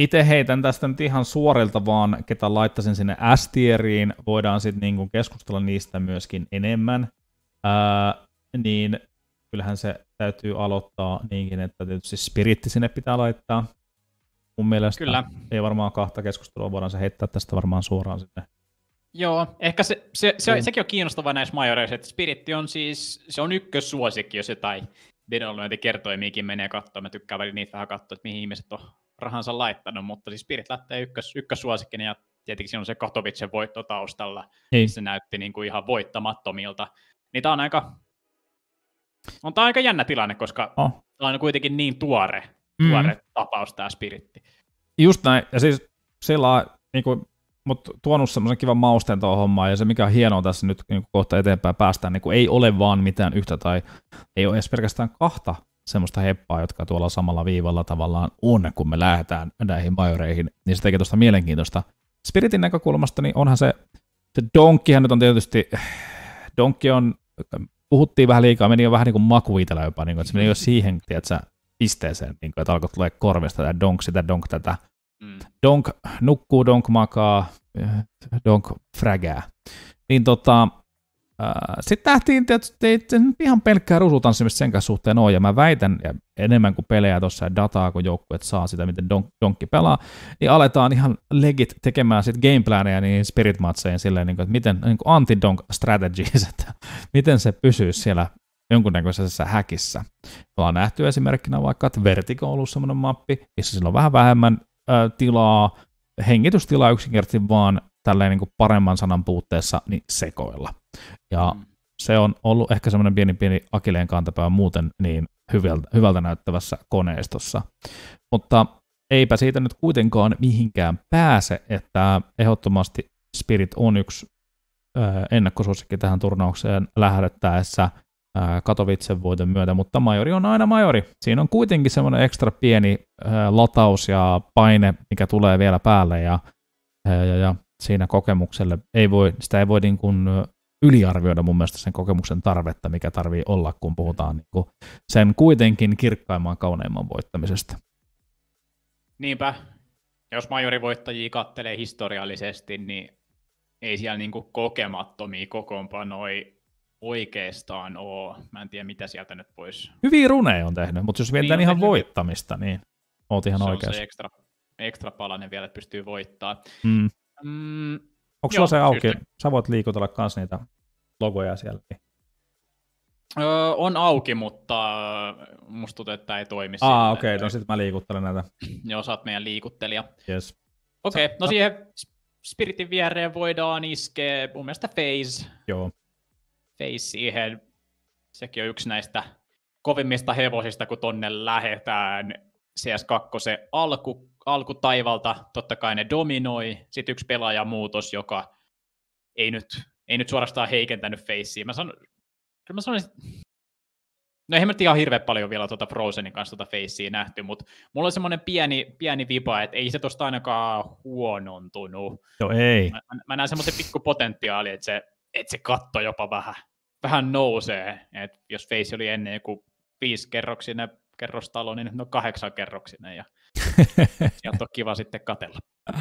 Itse heitän tästä nyt ihan suorilta vaan, ketä laittaisin sinne S-tieriin. Voidaan sitten niinku keskustella niistä myöskin enemmän. Ää, niin kyllähän se täytyy aloittaa niinkin, että tietysti spiritti sinne pitää laittaa. Mun mielestä Kyllä. ei varmaan kahta keskustelua, voidaan se heittää tästä varmaan suoraan sinne. Joo, ehkä se, se, se, se niin. sekin on kiinnostava näissä majoreissa, että spiritti on siis, se on ykkössuosikki, jos jotain vedonlyöntikertoimiakin menee katsoa. Mä tykkään välillä niitä vähän katsoa, että mihin ihmiset on rahansa laittanut, mutta siis Spirit lähtee ykkös, ykkössuosikkina ja tietenkin siinä on se Katowicen voitto taustalla, niin. se näytti niin kuin ihan voittamattomilta. Niin tämä on aika, on tämä aika jännä tilanne, koska oh. tämä on kuitenkin niin tuore, mm. tuore mm. tapaus tämä Spiritti. Just näin, ja siis sillä niin kuin, mut tuonut semmoisen kivan mausteen tuohon hommaan, ja se mikä on hienoa tässä nyt niin kohta eteenpäin päästään, niin kuin ei ole vaan mitään yhtä tai ei ole edes pelkästään kahta semmoista heppaa, jotka tuolla samalla viivalla tavallaan on, kun me lähdetään näihin majoreihin, niin se tekee tuosta mielenkiintoista. Spiritin näkökulmasta, niin onhan se, se donkkihan nyt on tietysti, donkki on, puhuttiin vähän liikaa, meni jo vähän niin kuin maku jopa, niin kuin, että se meni jo siihen, tiedätkö, pisteeseen, niin kuin, että alkoi tulee korvista tämä donk, sitä donk, tätä. Mm. Donk nukkuu, donk makaa, donk frägää. Niin tota, sitten nähtiin tietysti ei ihan pelkkää rusutanssimista sen kanssa suhteen ole, ja mä väitän, ja enemmän kuin pelejä tuossa dataa, kun joukkueet saa sitä, miten don, donkki pelaa, niin aletaan ihan legit tekemään sitten gameplaneja niin matseen silleen, niin kuin, että miten niin anti-donk strategies, että miten se pysyy siellä jonkunnäköisessä häkissä. Me ollaan nähty esimerkkinä vaikka, että Vertigo on ollut semmoinen mappi, missä sillä on vähän vähemmän ö, tilaa, hengitystilaa yksinkertaisesti vaan tälleen niin kuin paremman sanan puutteessa niin sekoilla. Ja mm. se on ollut ehkä semmoinen pieni pieni akileen kantapää muuten niin hyvältä, hyvältä näyttävässä koneistossa. Mutta eipä siitä nyt kuitenkaan mihinkään pääse, että ehdottomasti Spirit on yksi ennakkosuosikki tähän turnaukseen lähdettäessä Katovitsen voiton myötä, mutta majori on aina majori. Siinä on kuitenkin semmoinen ekstra pieni lataus ja paine, mikä tulee vielä päälle ja, ja, ja siinä kokemukselle, ei voi, sitä ei voi niin kuin yliarvioida mun mielestä sen kokemuksen tarvetta, mikä tarvii olla, kun puhutaan niin kuin sen kuitenkin kirkkaimman kauneimman voittamisesta. Niinpä. Jos majorivoittajia kattelee historiallisesti, niin ei siellä niin kuin kokemattomia kokoonpanoja oikeastaan ole. Mä en tiedä, mitä sieltä nyt pois. Hyviä runeja on tehnyt, mutta jos mietitään niin ihan tehnyt. voittamista, niin oot ihan se oikeassa. On se ekstra, ekstra palanen vielä, että pystyy voittaa. Mm. Mm, Onko sulla se auki? Syystä. Sä voit liikutella myös niitä logoja siellä. Öö, on auki, mutta äh, musta tuntuu, että ei toimi. Ah, okei, okay. no sitten mä liikuttelen näitä. Joo, sä oot meidän liikuttelija. Yes. Okei, okay, no sä... siihen Spiritin viereen voidaan iskeä mun mielestä Phase. Joo. Phase siihen. Sekin on yksi näistä kovimmista hevosista, kun tonne lähetään CS2 se alku alkutaivalta, totta kai ne dominoi, sitten yksi pelaajamuutos, joka ei nyt, ei nyt suorastaan heikentänyt feissiä. Mä sanon, mä sanoisin, no ei mä ihan hirveän paljon vielä tuota Frozenin kanssa tuota feissiä nähty, mutta mulla on semmoinen pieni, pieni vipa, että ei se tosta ainakaan huonontunut. No ei. Mä, mä näen semmoisen pikku potentiaali, että se, että se katto jopa vähän, vähän nousee. että jos face oli ennen joku viisi kerroksinen kerrostalo, niin nyt on kahdeksan kerroksinen ja sieltä on kiva sitten katella.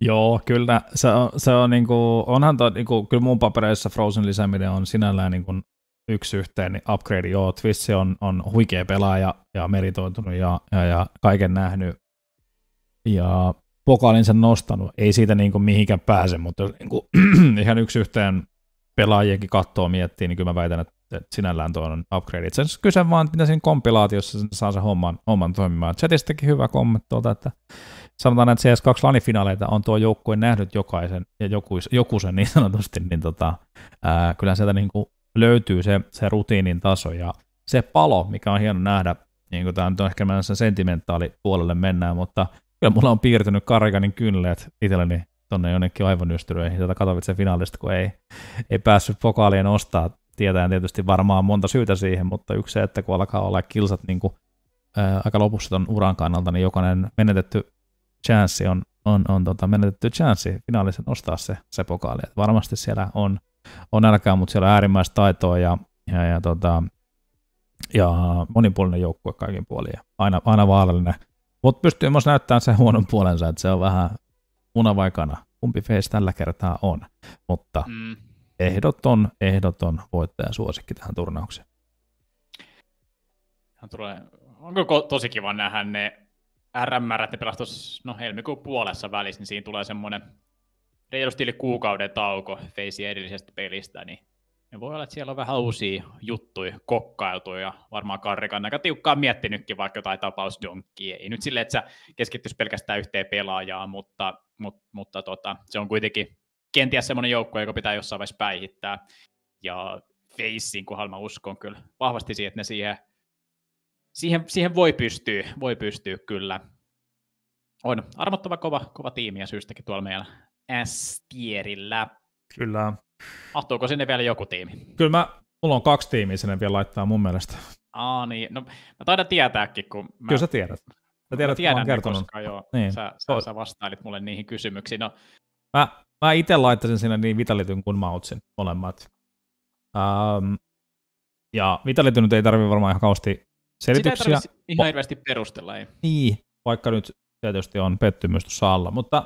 Joo, kyllä. Se on, se on niin kuin, onhan toi, niin kuin, kyllä mun papereissa Frozen lisääminen on sinällään niin kuin yksi yhteen niin upgrade. Joo, Twist on, on huikea pelaaja ja meritoitunut ja, ja, ja kaiken nähnyt. Ja pokaalin sen nostanut. Ei siitä niin kuin mihinkään pääse, mutta jos niin kuin, ihan yksi yhteen pelaajienkin kattoo miettii, niin kyllä mä väitän, että sinällään tuon on upgrade. Sen kyse vaan, että mitä siinä kompilaatiossa saa sen homman, homman toimimaan. Chatistakin hyvä kommentti tuolta, että sanotaan, että CS2-lanifinaaleita on tuo joukkue nähnyt jokaisen ja joku, jokuisen sen niin sanotusti, niin tota, ää, kyllä sieltä niin kuin löytyy se, se rutiinin taso ja se palo, mikä on hieno nähdä, niin kuin tämä nyt on ehkä mennessä sentimentaali puolelle mennään, mutta kyllä mulla on piirtynyt Karikanin kynleet itselleni tuonne jonnekin aivonystyröihin sieltä Katowicen finaalista, kun ei, ei päässyt pokaalien ostaa tietää tietysti varmaan monta syytä siihen, mutta yksi se, että kun alkaa olla kilsat niin kuin, ää, aika lopussa ton uran kannalta, niin jokainen menetetty chanssi on, on, on tota, menetetty chanssi finaalisen ostaa se, se pokaali. Et varmasti siellä on, on älkää, mutta siellä on äärimmäistä taitoa ja, ja, ja, tota, ja monipuolinen joukkue kaikin puolin ja aina, aina vaarallinen. Mutta pystyy myös näyttämään sen huonon puolensa, että se on vähän muna vai kana, kumpi face tällä kertaa on. Mutta mm ehdoton, ehdoton suosikki tähän turnaukseen. Hän tulee, onko tosi kiva nähdä ne RMR, ne pelastus, no helmikuun puolessa välissä, niin siinä tulee semmoinen reilusti yli kuukauden tauko feisi edellisestä pelistä, niin ja voi olla, että siellä on vähän uusia juttuja kokkailtu ja varmaan Karrikan aika tiukkaan miettinytkin vaikka jotain tapausdonkkiä. Ei nyt silleen, että sä keskittyisi pelkästään yhteen pelaajaan, mutta, mutta, mutta tota, se on kuitenkin kenties semmoinen joukko, joka pitää jossain vaiheessa päihittää. Ja Facing kohdalla mä uskon kyllä vahvasti siihen, että ne siihen, siihen, siihen voi, pystyä, voi pystyä kyllä. On armottava kova, kova tiimi ja syystäkin tuolla meillä S-tierillä. Kyllä. Mahtuuko sinne vielä joku tiimi? Kyllä mä, mulla on kaksi tiimiä sinne vielä laittaa mun mielestä. Aa niin, no mä taidan tietääkin, kun mä... Kyllä sä tiedät. Sä tiedät, mä tiedän, mä kertonut. Koska, joo, niin. sä, sä, sä, vastailit mulle niihin kysymyksiin. No, mä Mä itse laittaisin sinne niin Vitalityn kuin Mautsin molemmat. Um, ja Vitality nyt ei tarvi varmaan ihan kauheasti selityksiä. Sitä ei ihan hirveästi perustella, ei. Niin, vaikka nyt tietysti on pettymys tuossa alla, mutta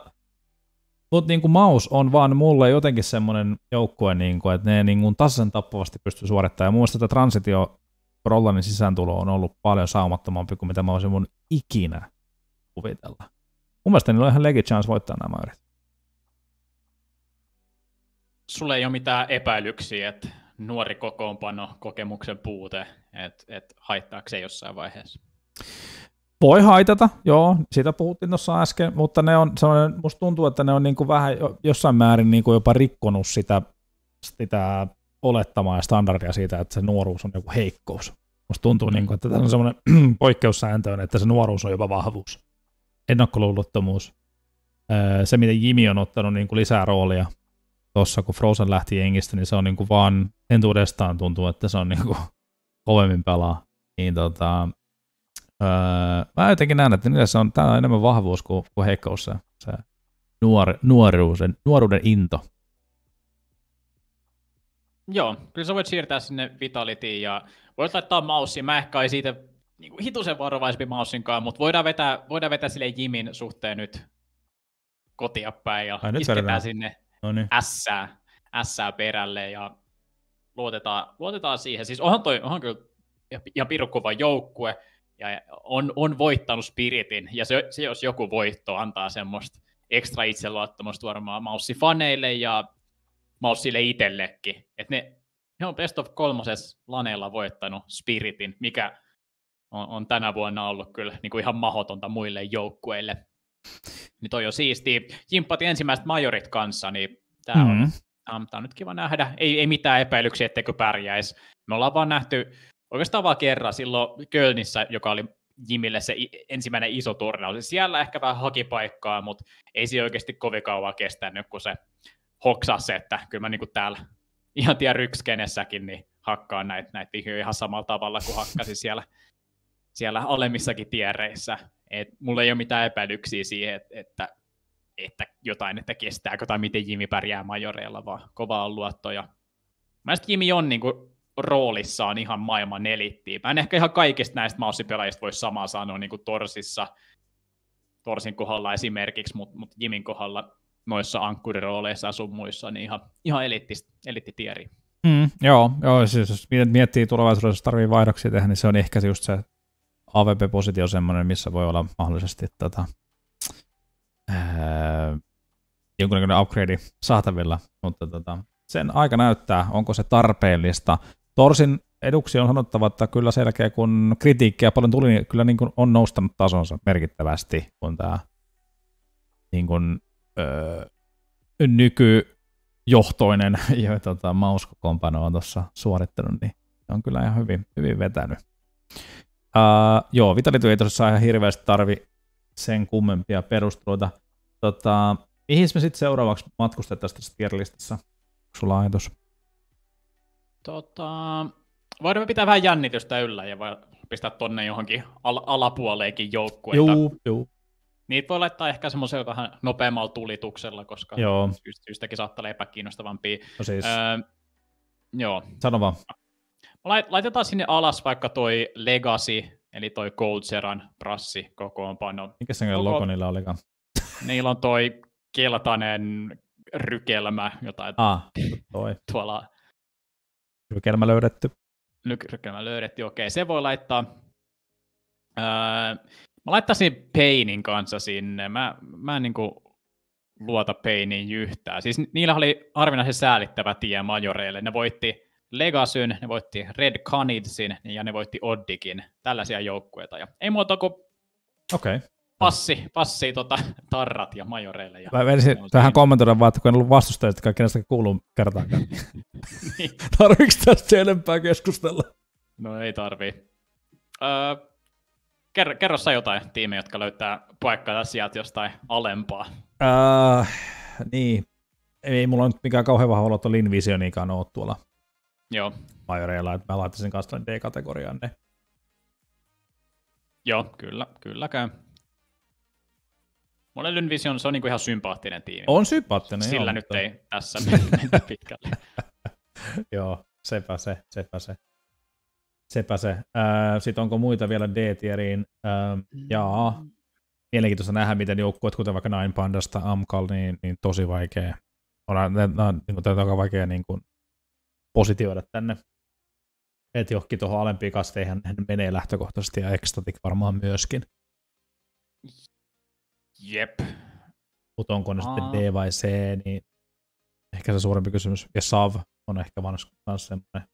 mutta niin kuin Maus on vaan mulle jotenkin semmoinen joukkue, niin kuin, että ne niin kuin tasan tappavasti pystyy suorittamaan. Ja mun mielestä tämä transitio Rollanin sisääntulo on ollut paljon saumattomampi kuin mitä mä olisin mun ikinä kuvitella. Mun mielestä niillä on ihan legit chance voittaa nämä yrit sulle ei ole mitään epäilyksiä, että nuori kokoonpano, kokemuksen puute, että et haittaako se jossain vaiheessa? Voi haitata, joo, sitä puhuttiin tuossa äsken, mutta ne on sellainen, musta tuntuu, että ne on niin kuin vähän jossain määrin niin kuin jopa rikkonut sitä, sitä olettamaa ja standardia siitä, että se nuoruus on joku heikkous. Musta tuntuu, mm. niin kuin, että tässä on semmoinen poikkeussääntö, että se nuoruus on jopa vahvuus. Ennakkoluulottomuus. Öö, se, miten Jimi on ottanut niin kuin lisää roolia tossa, kun Frozen lähti jengistä, niin se on niin kuin vaan entuudestaan tuntuu, että se on niin kuin kovemmin pelaa. Niin tota, öö, mä jotenkin näen, että niillä se on, tää on enemmän vahvuus kuin, kuin heikkous se, se nuor, nuoruus, nuoruuden into. Joo, kyllä sä voit siirtää sinne Vitalityin ja voit laittaa maussi. Mä ehkä ei siitä niin kuin hitusen varovaisempi maussinkaan, mutta voidaan vetää, voidaan vetää sille Jimin suhteen nyt kotia päin ja Ai, isketään sinne No niin. S perälle ja luotetaan, luotetaan siihen. Siis onhan toi, onhan kyllä ja, ja pirukkuva joukkue, ja on, on voittanut Spiritin, ja se, se, jos joku voitto antaa semmoista ekstra itseluottamusta varmaan Maussi-faneille ja Maussille itsellekin. Että ne, ne on best of kolmoses laneella voittanut Spiritin, mikä on, on tänä vuonna ollut kyllä niin kuin ihan mahdotonta muille joukkueille. Niin toi on siisti. Jimppati ensimmäiset majorit kanssa, niin tämä mm. Mm-hmm. on, tää on nyt kiva nähdä. Ei, ei mitään epäilyksiä, etteikö pärjäisi. Me ollaan vaan nähty oikeastaan vaan kerran silloin Kölnissä, joka oli Jimille se ensimmäinen iso turnaus. Siellä ehkä vähän haki paikkaa, mutta ei se oikeasti kovin kauan kestänyt, kun se hoksasi, että kyllä mä niinku täällä ihan tiedä rykskenessäkin, niin hakkaa näitä näit vihjoja ihan samalla tavalla kuin hakkasi siellä, siellä alemmissakin tiereissä. Et mulla ei ole mitään epäilyksiä siihen, että, että jotain, että kestääkö tai miten Jimi pärjää majoreilla, vaan kova on luotto. Ja... Mä Jimi on niin kuin, roolissaan ihan maailman nelittiä. Mä en ehkä ihan kaikista näistä maussipelaajista voi samaa sanoa niin kuin Torsissa, Torsin kohdalla esimerkiksi, mutta mut Jimin kohdalla noissa ankkurirooleissa ja sun muissa, niin ihan, ihan elittitieri. Mm, joo, joo, siis jos miettii tulevaisuudessa, jos tarvii vaihdoksia tehdä, niin se on ehkä just se AVP-positio on semmoinen, missä voi olla mahdollisesti tota, ää, jonkunnäköinen upgrade saatavilla, mutta tota, sen aika näyttää, onko se tarpeellista. Torsin eduksi on sanottava, että kyllä selkeä, kun kritiikkiä paljon tuli, niin kyllä niin kuin on noustanut tasonsa merkittävästi, kun tämä niin kuin, öö, nykyjohtoinen ja tota, mauskokompano on tuossa suorittanut, niin on kyllä ihan hyvin, hyvin vetänyt. Uh, joo, Vitality ei tosiaan ihan hirveästi tarvi sen kummempia perusteluita. Tota, mihin me sitten seuraavaksi matkustettaisiin tässä tierlistassa? Sulla ajatus? Tota, voidaan me pitää vähän jännitystä yllä ja voi pistää tonne johonkin al- alapuoleenkin joukkueita. Joo, joo. Niitä voi laittaa ehkä semmoisella vähän nopeammalla tulituksella, koska joo. syystäkin saattaa olla epäkiinnostavampia. No siis. Öö, joo. Sano vaan. Laitetaan sinne alas vaikka toi Legacy, eli toi Goldseran prassi kokoonpano. Mikä se Koko... logo niillä olikaan? Niillä on toi keltainen rykelmä, jotain ah, toi. tuolla. Rykelmä löydetty. Rykelmä löydetty, okei. Se voi laittaa. Öö, mä laittaisin Painin kanssa sinne. Mä, mä en niinku luota Painiin yhtään. Siis niillä oli harvinaisen säälittävä tie majoreille. Ne voitti Legasyn, ne voitti Red Canidsin ja ne voitti Oddikin, tällaisia joukkueita. Ja ei muuta kuin okay. passi, passi tota, tarrat ja majoreille. Ja Mä menisin tähän kommentoida vaan, että kun en ollut vastustajia, että kaikki näistä kuuluu kertaakaan. niin. Tarviiko tästä enempää keskustella? No ei tarvii. Öö, kerro, kerro sä jotain tiimejä, jotka löytää paikkaa sieltä jostain alempaa. Öö, niin, ei mulla nyt mikään kauhean vahva olo, että Linvisioniikaan ole tuolla Joo. Majoreilla, että mä laittaisin kanssa D-kategoriaan ne. Joo, kyllä, kyllä käy. Mulle Lynvision, se on niinku ihan sympaattinen tiimi. On sympaattinen, Sillä joo, nyt mutta... ei tässä mennä pitkälle. joo, sepä se, sepä se. Sepä se. Äh, Sitten onko muita vielä D-tieriin? Äh, jaa. Mielenkiintoista nähdä, miten joukkueet, kuten vaikka Nine Pandasta, Amkal, niin, niin tosi vaikea. On, äh, niin on, on, on, on, on, on, on, on vaikea niin kuin positioida tänne. Et johonkin tuohon alempiin kasteihin hän menee lähtökohtaisesti ja Ecstatic varmaan myöskin. Jep. Mutta onko ne Aa. sitten D vai C, niin ehkä se suurempi kysymys. Ja Sav on ehkä vanhus myös semmoinen.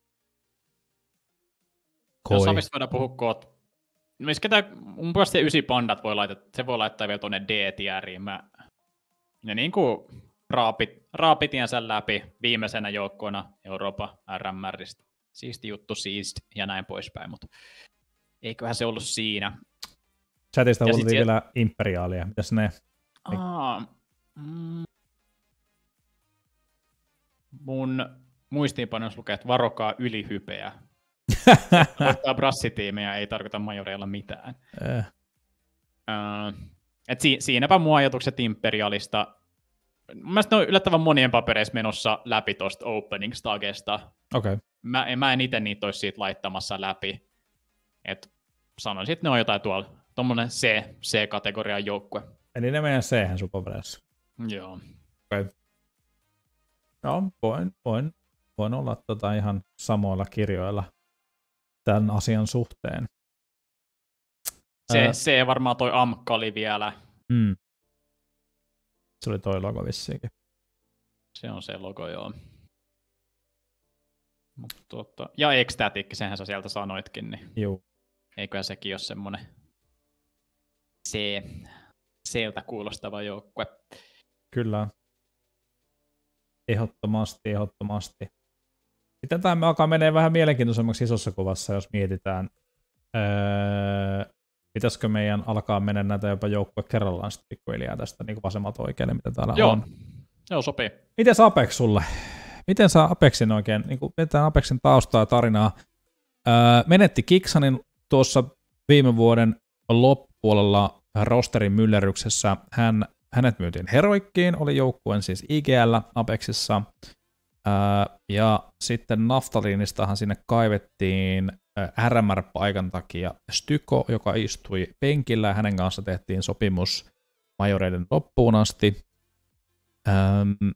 Koi. Ja Savista voidaan puhua koot. missä ketä, mun mielestä ysi pandat voi laittaa, se voi laittaa vielä tuonne D-tieriin. Mä... Ja niin kuin raapit, raapitiensä läpi viimeisenä joukkoina Euroopan RMRistä. Siisti juttu, siist ja näin poispäin, mutta eiköhän se ollut siinä. Chatista huoltiin siel... vielä imperiaalia. Mitäs ne? Aa, mm, mun muistiinpanos lukee, että varokaa ylihypeä. Ottaa brassitiimejä ei tarkoita majoreilla mitään. Äh. Öö, et si- siinäpä mun ajatukset imperialista mä sitten on yllättävän monien papereissa menossa läpi tuosta opening stagesta. Okay. Mä, en, mä en itse niitä olisi siitä laittamassa läpi. Et sanoisin, että ne on jotain tuolla, tuommoinen C, C-kategorian joukkue. Eli ne meidän C-hän sun papereissa. Joo. Okay. No, voin, voin, voin olla tota ihan samoilla kirjoilla tämän asian suhteen. Se, Ää... se varmaan toi Amkka oli vielä. Mm. Se oli toi logo vissiinkin. Se on se logo, joo. Mut tuota, ja ekstatiikki, senhän sä sieltä sanoitkin, niin Juu. eiköhän sekin ole semmonen se, seltä kuulostava joukkue. Kyllä. Ehdottomasti, ehdottomasti. Tätä tämä alkaa menee vähän mielenkiintoisemmaksi isossa kuvassa, jos mietitään öö, pitäisikö meidän alkaa mennä näitä jopa joukkoja kerrallaan sitten pikkuhiljaa tästä niin vasemmalta oikealle, mitä täällä Joo. on. Joo, sopii. Miten Apex sulle? Miten saa Apexin oikein, niin kuin Apexin taustaa ja tarinaa, öö, menetti Kiksanin tuossa viime vuoden loppupuolella rosterin myllerryksessä. Hän, hänet myytiin Heroikkiin, oli joukkueen siis IGL Apexissa. Öö, ja sitten Naftaliinistahan sinne kaivettiin RMR-paikan takia Styko, joka istui penkillä ja hänen kanssa tehtiin sopimus majoreiden loppuun asti. Ähm,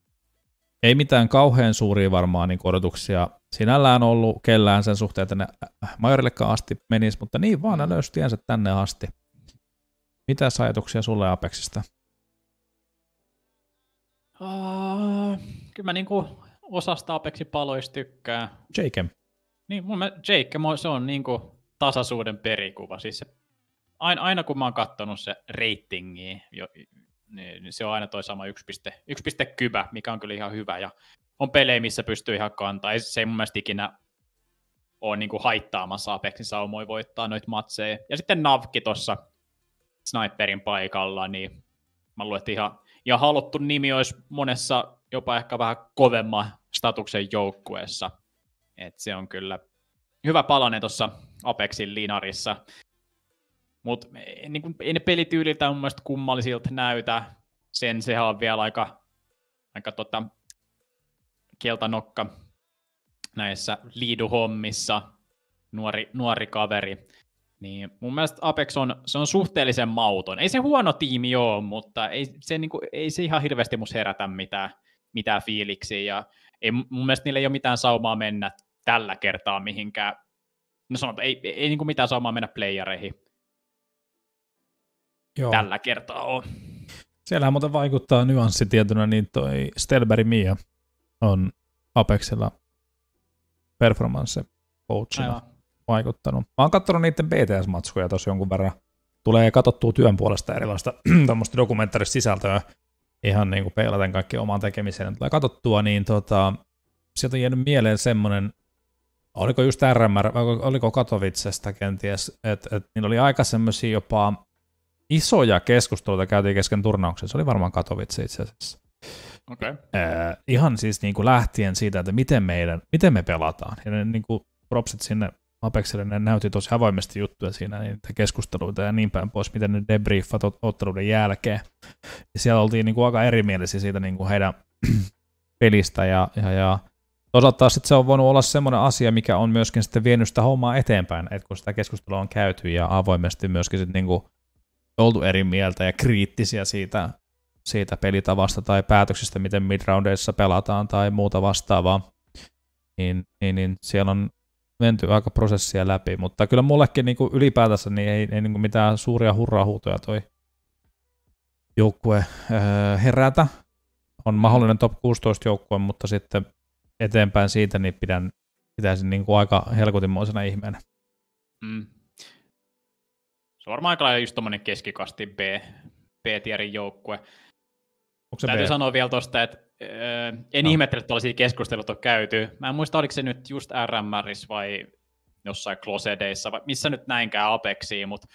ei mitään kauhean suuria varmaan niin odotuksia sinällään ollut kellään sen suhteen, että ne äh, majorillekaan asti menisi, mutta niin vaan ne löysi tiensä tänne asti. Mitä ajatuksia sulle Apexista? Uh, kyllä mä niinku osasta Apexin paloista tykkään. Jakem. Niin, mun mielestä Jake se on niinku tasaisuuden perikuva. Siis se, aina, aina kun mä oon katsonut se ratingia, jo, niin-, niin se on aina toi sama 1.10, mikä on kyllä ihan hyvä. Ja on pelejä, missä pystyy ihan kantaa. Ei, se ei mun mielestä ikinä ole niinku haittaamassa Apexin saumoi voittaa noita matseja. Ja sitten Navki tuossa sniperin paikalla, niin mä luulen, että ihan, ihan haluttu nimi olisi monessa jopa ehkä vähän kovemman statuksen joukkueessa – et se on kyllä hyvä palanen tuossa Apexin linarissa. Mutta e, niin ei ne pelityyliltä mun mielestä kummallisilta näytä. Sen sehän on vielä aika, aika tota, keltanokka näissä liiduhommissa. Nuori, nuori kaveri. Niin mun mielestä Apex on, se on suhteellisen mauton. Ei se huono tiimi ole, mutta ei se, niin kuin, ei se ihan hirveästi mus herätä mitään, mitään fiiliksiä. Ja ei, mun mielestä niillä ei ole mitään saumaa mennä tällä kertaa mihinkään. No sanotaan, ei, ei, ei niin kuin mitään saamaan mennä playereihin. Joo. Tällä kertaa on. Siellähän muuten vaikuttaa nyanssitietona, niin toi Stelberg Mia on Apexilla performance coachina Aivan. vaikuttanut. Mä oon katsonut niiden BTS-matskuja tuossa jonkun verran. Tulee katsottua työn puolesta erilaista tämmöistä dokumentaarista sisältöä ihan niin kuin peilaten kaikki omaan tekemiseen. Tulee katsottua, niin tota, sieltä on jäänyt mieleen semmoinen oliko just RMR, oliko Katowicesta kenties, että et, niillä oli aika semmoisia jopa isoja keskusteluita käytiin kesken turnauksen. Se oli varmaan Katowice itse asiassa. Okay. Ee, ihan siis niin kuin lähtien siitä, että miten, meidän, miten me pelataan. Ja ne niin kuin propsit sinne Apexille, ne näytti tosi avoimesti juttuja siinä, niin niitä keskusteluita ja niin päin pois, miten ne debriefat otteluiden jälkeen. Ja siellä oltiin niin kuin aika erimielisiä siitä niin kuin heidän pelistä ja, ja, ja Toisaalta taas se on voinut olla semmoinen asia, mikä on myöskin sitten vienyt sitä hommaa eteenpäin, että kun sitä keskustelua on käyty ja avoimesti myöskin sitten niin oltu eri mieltä ja kriittisiä siitä, siitä pelitavasta tai päätöksistä, miten midroundeissa pelataan tai muuta vastaavaa, niin, niin, niin siellä on menty aika prosessia läpi, mutta kyllä mullekin niin kuin ylipäätänsä niin ei, ei niin kuin mitään suuria hurrahuutoja toi joukkue öö, herätä. On mahdollinen top 16 joukkue, mutta sitten eteenpäin siitä, niin pidän, pitäisin niin kuin aika helkutimoisena ihmeenä. Mm. Se on varmaan aika lailla just keskikasti B, B-tierin joukkue. Onko se Täytyy B? sanoa vielä tuosta, että öö, en no. ihmettele, että tuollaisia keskusteluita on käyty. Mä en muista, oliko se nyt just RMRissä vai jossain Closedeissa, vai missä nyt näinkään Apexiin, mutta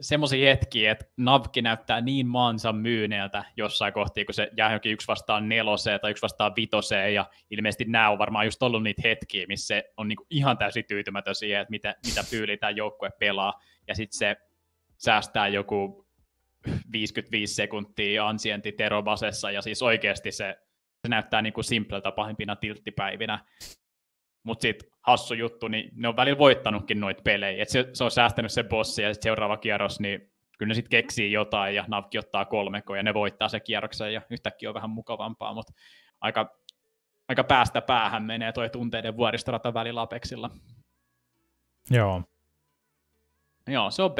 semmoisia hetkiä, että Navki näyttää niin maansa myyneeltä jossain kohtaa, kun se jää jokin yksi vastaan neloseen tai yksi vastaan vitoseen, ja ilmeisesti nämä on varmaan just ollut niitä hetkiä, missä se on niinku ihan täysin tyytymätön siihen, että mitä, mitä pyyli tämä joukkue pelaa, ja sitten se säästää joku 55 sekuntia ansienti Terobasessa, ja siis oikeasti se, se näyttää niinku simpleltä pahimpina tilttipäivinä, mutta sitten hassu juttu, niin ne on välillä voittanutkin noita pelejä, että se, se, on säästänyt sen bossi ja sitten seuraava kierros, niin kyllä ne sitten keksii jotain ja Navki ottaa kolmeko ja ne voittaa se kierroksen ja yhtäkkiä on vähän mukavampaa, mutta aika, aika päästä päähän menee toi tunteiden vuoristorata välillä Apexilla. Joo. Joo, se on B.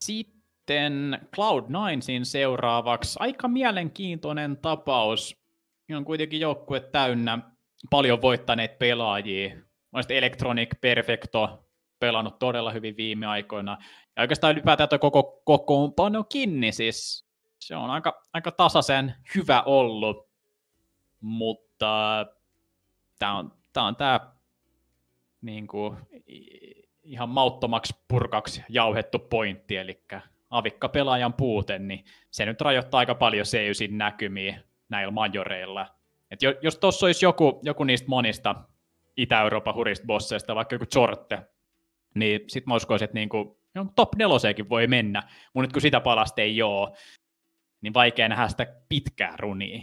Sitten Cloud9 seuraavaksi. Aika mielenkiintoinen tapaus. Niin on kuitenkin joukkue täynnä paljon voittaneet pelaajia. Mä Electronic Perfecto pelannut todella hyvin viime aikoina. Ja oikeastaan ylipäätään tuo koko kokoonpano kiinni, siis se on aika, aika tasaisen hyvä ollut. Mutta tämä on tämä on tää, niin kuin, ihan mauttomaksi purkaksi jauhettu pointti, eli avikka-pelaajan puute, niin se nyt rajoittaa aika paljon Seysin näkymiä näillä majoreilla – et jos tuossa olisi joku, joku niistä monista Itä-Euroopan hurista bosseista, vaikka joku Chorte, niin sit mä uskoisin, että niinku, top neloseekin voi mennä, mutta nyt kun sitä palasta ei ole, niin vaikea nähdä sitä pitkää runia.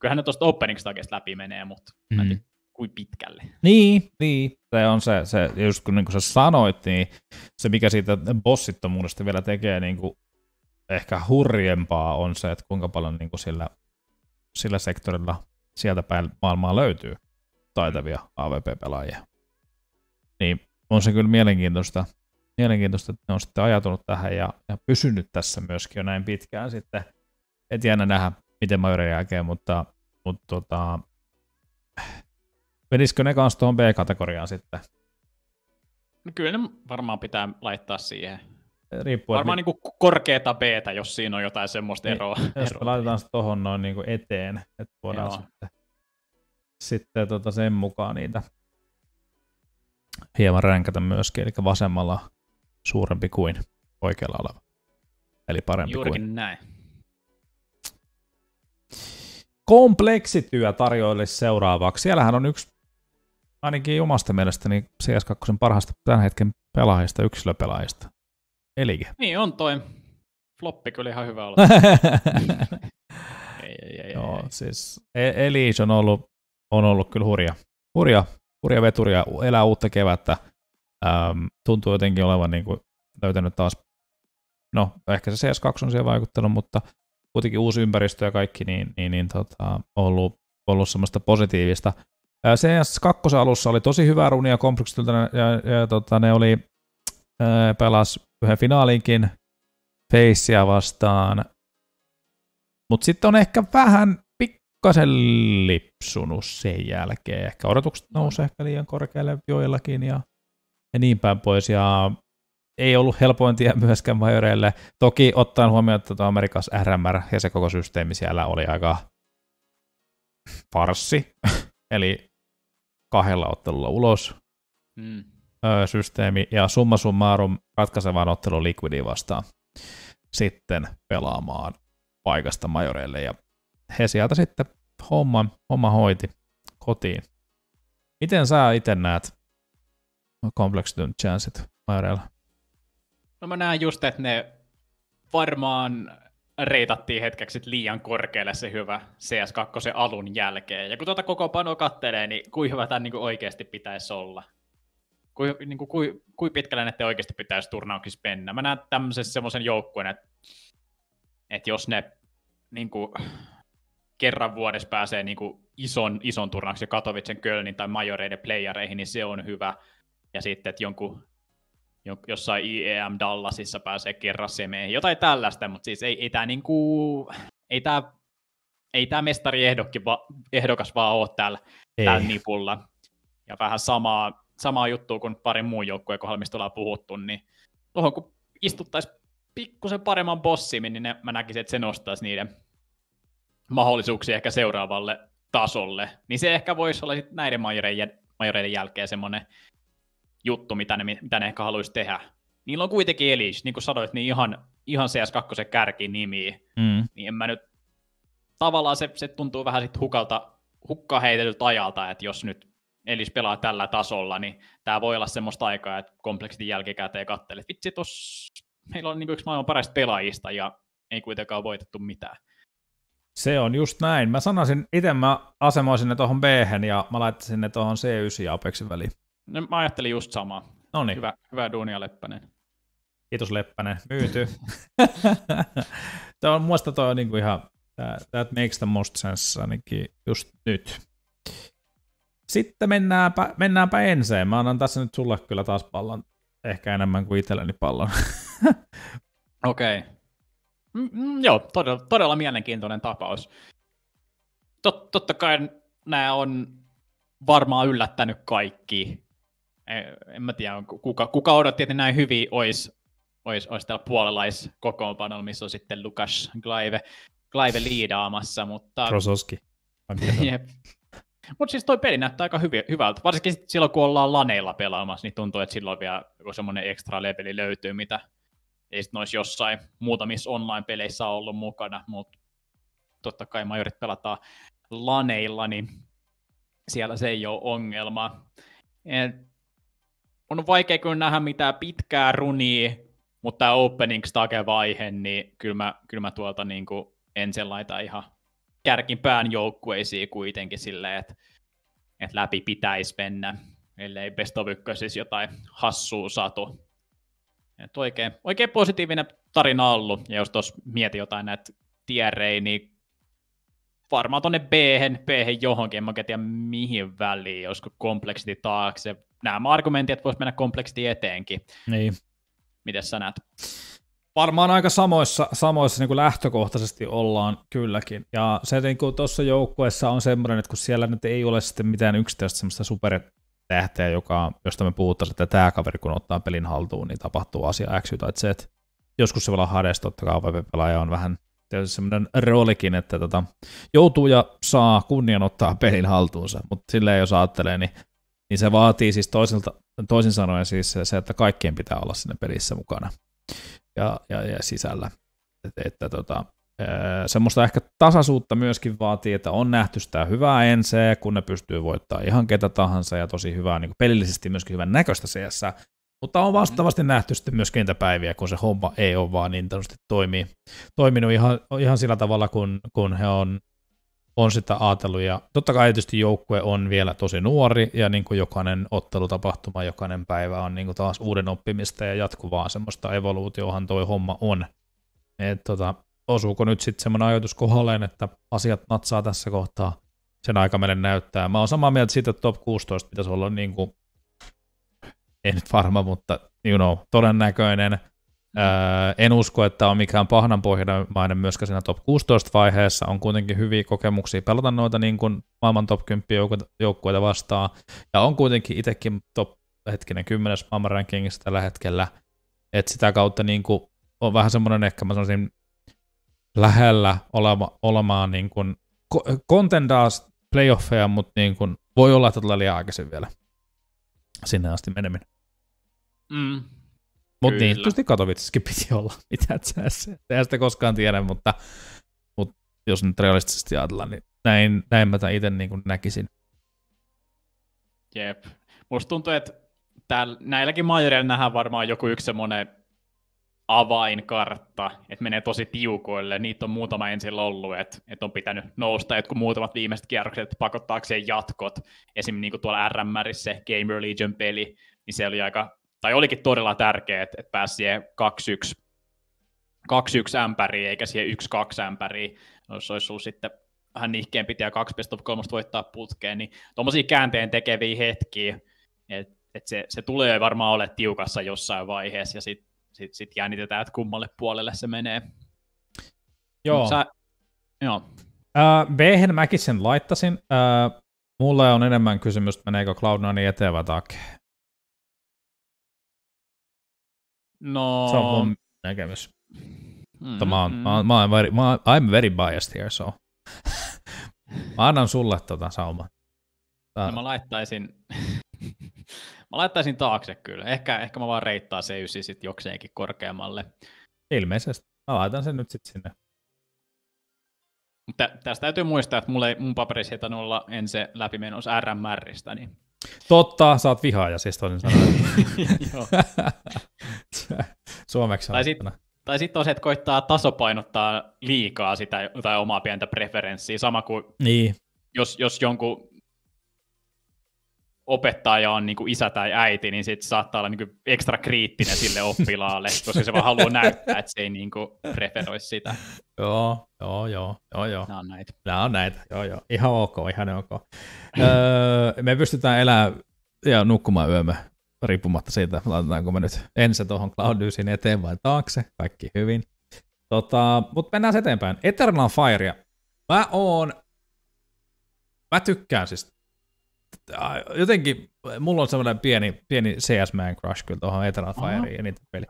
Kyllähän ne tuosta opening stagesta läpi menee, mutta mm. Mm-hmm. kuin pitkälle. Niin, niin. Se on se, se just kun, niin kuin sä sanoit, niin se mikä siitä bossittomuudesta vielä tekee niin kuin ehkä hurjempaa on se, että kuinka paljon niin kuin sillä, sillä sektorilla sieltä päin maailmaa löytyy taitavia mm. AVP-pelaajia. Niin on se kyllä mielenkiintoista, mielenkiintoista että ne on sitten ajatunut tähän ja, ja pysynyt tässä myöskin jo näin pitkään sitten. Et jäänä nähdä, miten mä yhden jälkeen, mutta, mutta tota, menisikö ne kanssa tuohon B-kategoriaan sitten? No kyllä ne varmaan pitää laittaa siihen riippuu, Varmaan että... niin korkeata b jos siinä on jotain semmoista niin, eroa. Jos eroa. laitetaan se tuohon noin niin eteen, että voidaan Joo. sitten, sitten tota sen mukaan niitä hieman ränkätä myöskin, eli vasemmalla suurempi kuin oikealla oleva. Eli parempi Juurikin kuin. näin. Kompleksityö tarjoille seuraavaksi. Siellähän on yksi, ainakin omasta mielestäni, CS2 parhaista tämän hetken pelaajista, yksilöpelaajista. Eli. Niin on toi. Floppi kyllä ihan hyvä olla. ei, ei, ei, Joo, ei. siis e- Elish on ollut, on ollut kyllä hurja. Hurja, hurja veturia, elää uutta kevättä. Ähm, tuntuu jotenkin olevan niin kuin löytänyt taas, no ehkä se CS2 on siihen vaikuttanut, mutta kuitenkin uusi ympäristö ja kaikki, niin, niin, niin tota, ollut, ollut semmoista positiivista. Äh, CS2 alussa oli tosi hyvää runia kompleksilta ja, ja, ja tota, ne oli Öö, pelasi yhden finaalinkin Facea vastaan. Mutta sitten on ehkä vähän pikkasen lipsunut sen jälkeen. Ehkä odotukset nousee ehkä liian korkealle joillakin ja, ja niin päin pois. Ja ei ollut helpointia myöskään majoreille. Toki ottaen huomioon, että tuo Amerikas RMR ja se koko systeemi siellä oli aika farsi. Eli kahdella ottelulla ulos. Mm ö, systeemi, ja summa summarum ratkaisevan ottelu Liquidia vastaan sitten pelaamaan paikasta majoreille, ja he sieltä sitten homman, homma hoiti kotiin. Miten sä itse näet kompleksityn chanssit majoreilla? No mä näen just, että ne varmaan reitattiin hetkeksi liian korkealle se hyvä CS2 alun jälkeen. Ja kun tuota koko panoa kattelee, niin kuin hyvä tämä niin kuin oikeasti pitäisi olla. Kui niin kuin, kui kuin pitkälle ne oikeasti pitäisi turnauksissa mennä. Mä näen tämmöisen semmoisen joukkueen, että, että jos ne niin kuin, kerran vuodessa pääsee niin kuin, ison, ison turnauksen Katowicen, Kölnin tai majoreiden playereihin, niin se on hyvä. Ja sitten, että jonkun, jossain IEM Dallasissa pääsee kerran semeen. jotain tällaista, mutta siis ei, ei tämä niin ei tää, ei tää mestari ehdokas vaan ole täällä, täällä nipulla. Ja vähän samaa samaa juttua kuin parin muun joukkueen kohdalla, mistä ollaan puhuttu, niin tuohon kun istuttaisiin pikkusen paremman bossimin, niin ne, mä näkisin, että se nostaisi niiden mahdollisuuksia ehkä seuraavalle tasolle. Niin se ehkä voisi olla sitten näiden majoreiden, majoreiden jälkeen semmoinen juttu, mitä ne, mitä ne ehkä haluaisi tehdä. Niillä on kuitenkin Elish, niin kuin sanoit, niin ihan, ihan CS2 nimi. Mm. Niin en mä nyt, tavallaan se, se tuntuu vähän sitten hukalta, hukkaa heitetyt ajalta, että jos nyt eli pelaa tällä tasolla, niin tämä voi olla semmoista aikaa, että kompleksit jälkikäteen katselee, että vitsi, tos, meillä on niin yksi maailman parasta pelaajista ja ei kuitenkaan voitettu mitään. Se on just näin. Mä sanoisin, itse mä asemoisin ne tuohon b ja mä laittaisin ne tuohon C9 ja Apexin väliin. No, mä ajattelin just samaa. No niin. Hyvä, hyvää duunia Leppänen. Kiitos Leppänen, myyty. Tämä on muista toi on niinku ihan, that, that makes the most sense ainakin just nyt. Sitten mennäänpä, mennäänpä ensin. Mä annan tässä nyt sulle kyllä taas pallon. Ehkä enemmän kuin itselleni pallon. Okei. Okay. Mm, mm, joo, todella, todella mielenkiintoinen tapaus. Tot, totta kai nämä on varmaan yllättänyt kaikki. E, en mä tiedä, kuka, kuka odotti, että näin hyvin olisi, olisi, olisi täällä puolalaiskokoonpanolla, missä on sitten Lukas Glaive, Glaive liidaamassa. Mutta... Krososki. jep, mutta siis toi peli näyttää aika hyvi, hyvältä, varsinkin silloin kun ollaan laneilla pelaamassa, niin tuntuu, että silloin vielä joku semmoinen ekstra leveli löytyy, mitä ei sitten olisi jossain muutamissa online-peleissä ollut mukana, mutta totta kai majorit pelataan laneilla, niin siellä se ei ole ongelma. Et on vaikea kyllä nähdä mitään pitkää runia, mutta tämä opening stage vaihe, niin kyllä mä, kyllä mä tuolta niin kuin sen laita ihan kärkin pään joukkueisiin kuitenkin silleen, että, että läpi pitäisi mennä, ellei best of siis jotain hassua satu. Et oikein, oikein positiivinen tarina ollut, ja jos tuossa mieti jotain näitä tierejä, niin varmaan tuonne b b johonkin, en mä tiedä mihin väliin, josko kompleksiti taakse. Nämä argumentit voisi mennä kompleksiti eteenkin. Niin. Miten sä näet? Varmaan aika samoissa, samoissa niin kuin lähtökohtaisesti ollaan kylläkin. Ja se niin kuin tuossa joukkueessa on semmoinen, että kun siellä nyt ei ole sitten mitään yksittäistä semmoista supertähteä, joka, josta me puhuttaisiin, että tämä kaveri kun ottaa pelin haltuun, niin tapahtuu asia X tai Z. Joskus se voi olla hades, totta kai pelaaja on vähän tietysti semmoinen roolikin, että tota, joutuu ja saa kunnian ottaa pelin haltuunsa, mutta silleen jos ajattelee, niin, niin se vaatii siis toisilta, toisin sanoen siis se, että kaikkien pitää olla sinne pelissä mukana ja, ja, ja sisällä. Et, että tota, semmoista ehkä tasaisuutta myöskin vaatii, että on nähty sitä hyvää enseä, kun ne pystyy voittamaan ihan ketä tahansa ja tosi hyvää niin pelillisesti myöskin hyvän näköistä CS, mutta on vastaavasti nähty sitten myöskin niitä päiviä, kun se homma ei ole vaan niin toimii, toiminut ihan, ihan sillä tavalla, kun, kun he on on sitä ajatellut. Ja totta kai tietysti joukkue on vielä tosi nuori ja niin kuin jokainen ottelutapahtuma, jokainen päivä on niin kuin taas uuden oppimista ja jatkuvaa semmoista evoluutiohan toi homma on. Et, tota, osuuko nyt sitten semmoinen ajatus kohdalleen, että asiat natsaa tässä kohtaa, sen aika meille näyttää. Mä oon samaa mieltä siitä, että top 16 pitäisi olla niin kuin, ei nyt varma, mutta you know, todennäköinen – Öö, en usko, että on mikään pahnanpohjamainen myöskään siinä top 16 vaiheessa. On kuitenkin hyviä kokemuksia pelata noita niin kuin maailman top 10 joukkueita vastaan. Ja on kuitenkin itsekin top hetkinen 10 maailman rankingissa tällä hetkellä. Et sitä kautta niin kuin on vähän semmoinen ehkä mä sanoisin lähellä olema, olemaan niin kuin kontendaas playoffeja, mutta niin kuin voi olla, että tulee liian aikaisin vielä sinne asti meneminen. Mm, mutta niin, tietysti Katowiceskin piti olla, mitä sä, eihän sitä koskaan tiedä, mutta, mutta jos nyt realistisesti ajatellaan, niin näin, näin mä tämän itse niin näkisin. Jep. Musta tuntuu, että täällä, näilläkin majoreilla nähdään varmaan joku yksi semmoinen avainkartta, että menee tosi tiukoille. Niitä on muutama ensin ollut, että, että on pitänyt nousta jotkut muutamat viimeiset kierrokset pakottaakseen jatkot. Esimerkiksi niin kuin tuolla RMRissä Gamer Legion-peli, niin se oli aika tai olikin todella tärkeää, että, pääsi siihen 2-1, ämpäriin, eikä siihen 1-2 ämpäriin, jos no, olisi ollut sitten vähän nihkeen pitää 2-3 voittaa putkeen, niin tuommoisia käänteen tekeviä hetkiä, että et se, se tulee varmaan ole tiukassa jossain vaiheessa, ja sitten sit, sit jännitetään, että kummalle puolelle se menee. Joo. Sä, joo. Äh, B-hen mäkin sen laittasin. Äh, mulle on enemmän kysymys, meneekö Cloud9 eteen vai takeen. No... Se on mun näkemys. Mm, Mutta mä, oon, mm. mä, oon, mä, oon I'm very biased here, so. mä annan sulle tota sauma. Tää... No mä laittaisin, mä laittaisin taakse kyllä. Ehkä, ehkä mä vaan reittaan se ysi sit jokseenkin korkeammalle. Ilmeisesti. Mä laitan sen nyt sit sinne. Tä, tästä täytyy muistaa, että mulle, mun paperissa ei olla en se läpimenos RMRistä. Niin... Totta, sä oot vihaaja siis toisin sanoen. Suomeksi tai sitten tai sit on se, että koittaa tasopainottaa liikaa sitä tai omaa pientä preferenssiä, sama kuin niin. jos, jos jonkun opettaja on niin kuin isä tai äiti, niin sit saattaa olla niin kuin ekstra kriittinen sille oppilaalle, koska se vaan haluaa näyttää, että se ei niin kuin preferoi sitä. Joo, joo, joo, joo, joo. Nämä on näitä. Nämä on näitä, joo, joo. Ihan ok, ihan ok. öö, me pystytään elämään ja nukkumaan yömme riippumatta siitä, laitetaanko me nyt ensin tuohon Cloudysin eteen vai taakse, kaikki hyvin. Tota, Mutta mennään eteenpäin. Eternal Fire. Mä oon... Mä tykkään siis... Äh, jotenkin mulla on semmoinen pieni, pieni CS-man crush kyllä tuohon Eternal Fireen ja niitä peli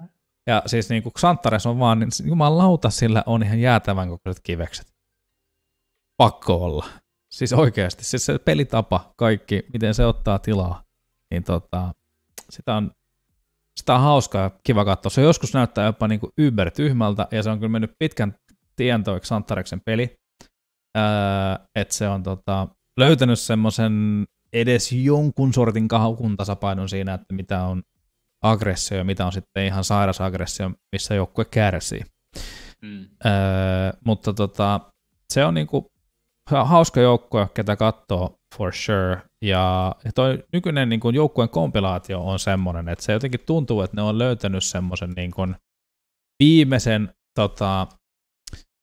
Ja siis niin kuin Xantares on vaan, niin jumalauta, sillä on ihan jäätävän kokoiset kivekset. Pakko olla. Siis oikeasti, siis se pelitapa, kaikki, miten se ottaa tilaa, niin tota, sitä on, sitä on hauskaa ja kiva katsoa. Se joskus näyttää jopa niin kuin Uber tyhmältä ja se on kyllä mennyt pitkän tien toi Xantareksen peli, öö, että se on tota, löytänyt semmoisen edes jonkun sortin kaukun tasapainon siinä, että mitä on aggressio ja mitä on sitten ihan sairas aggressio, missä joukkue kärsii. Mm. Öö, mutta tota, se on niinku hauska joukkue, ketä katsoo for sure. Ja tuo nykyinen niin kuin joukkueen kompilaatio on semmoinen, että se jotenkin tuntuu, että ne on löytänyt semmoisen niin kuin viimeisen tota,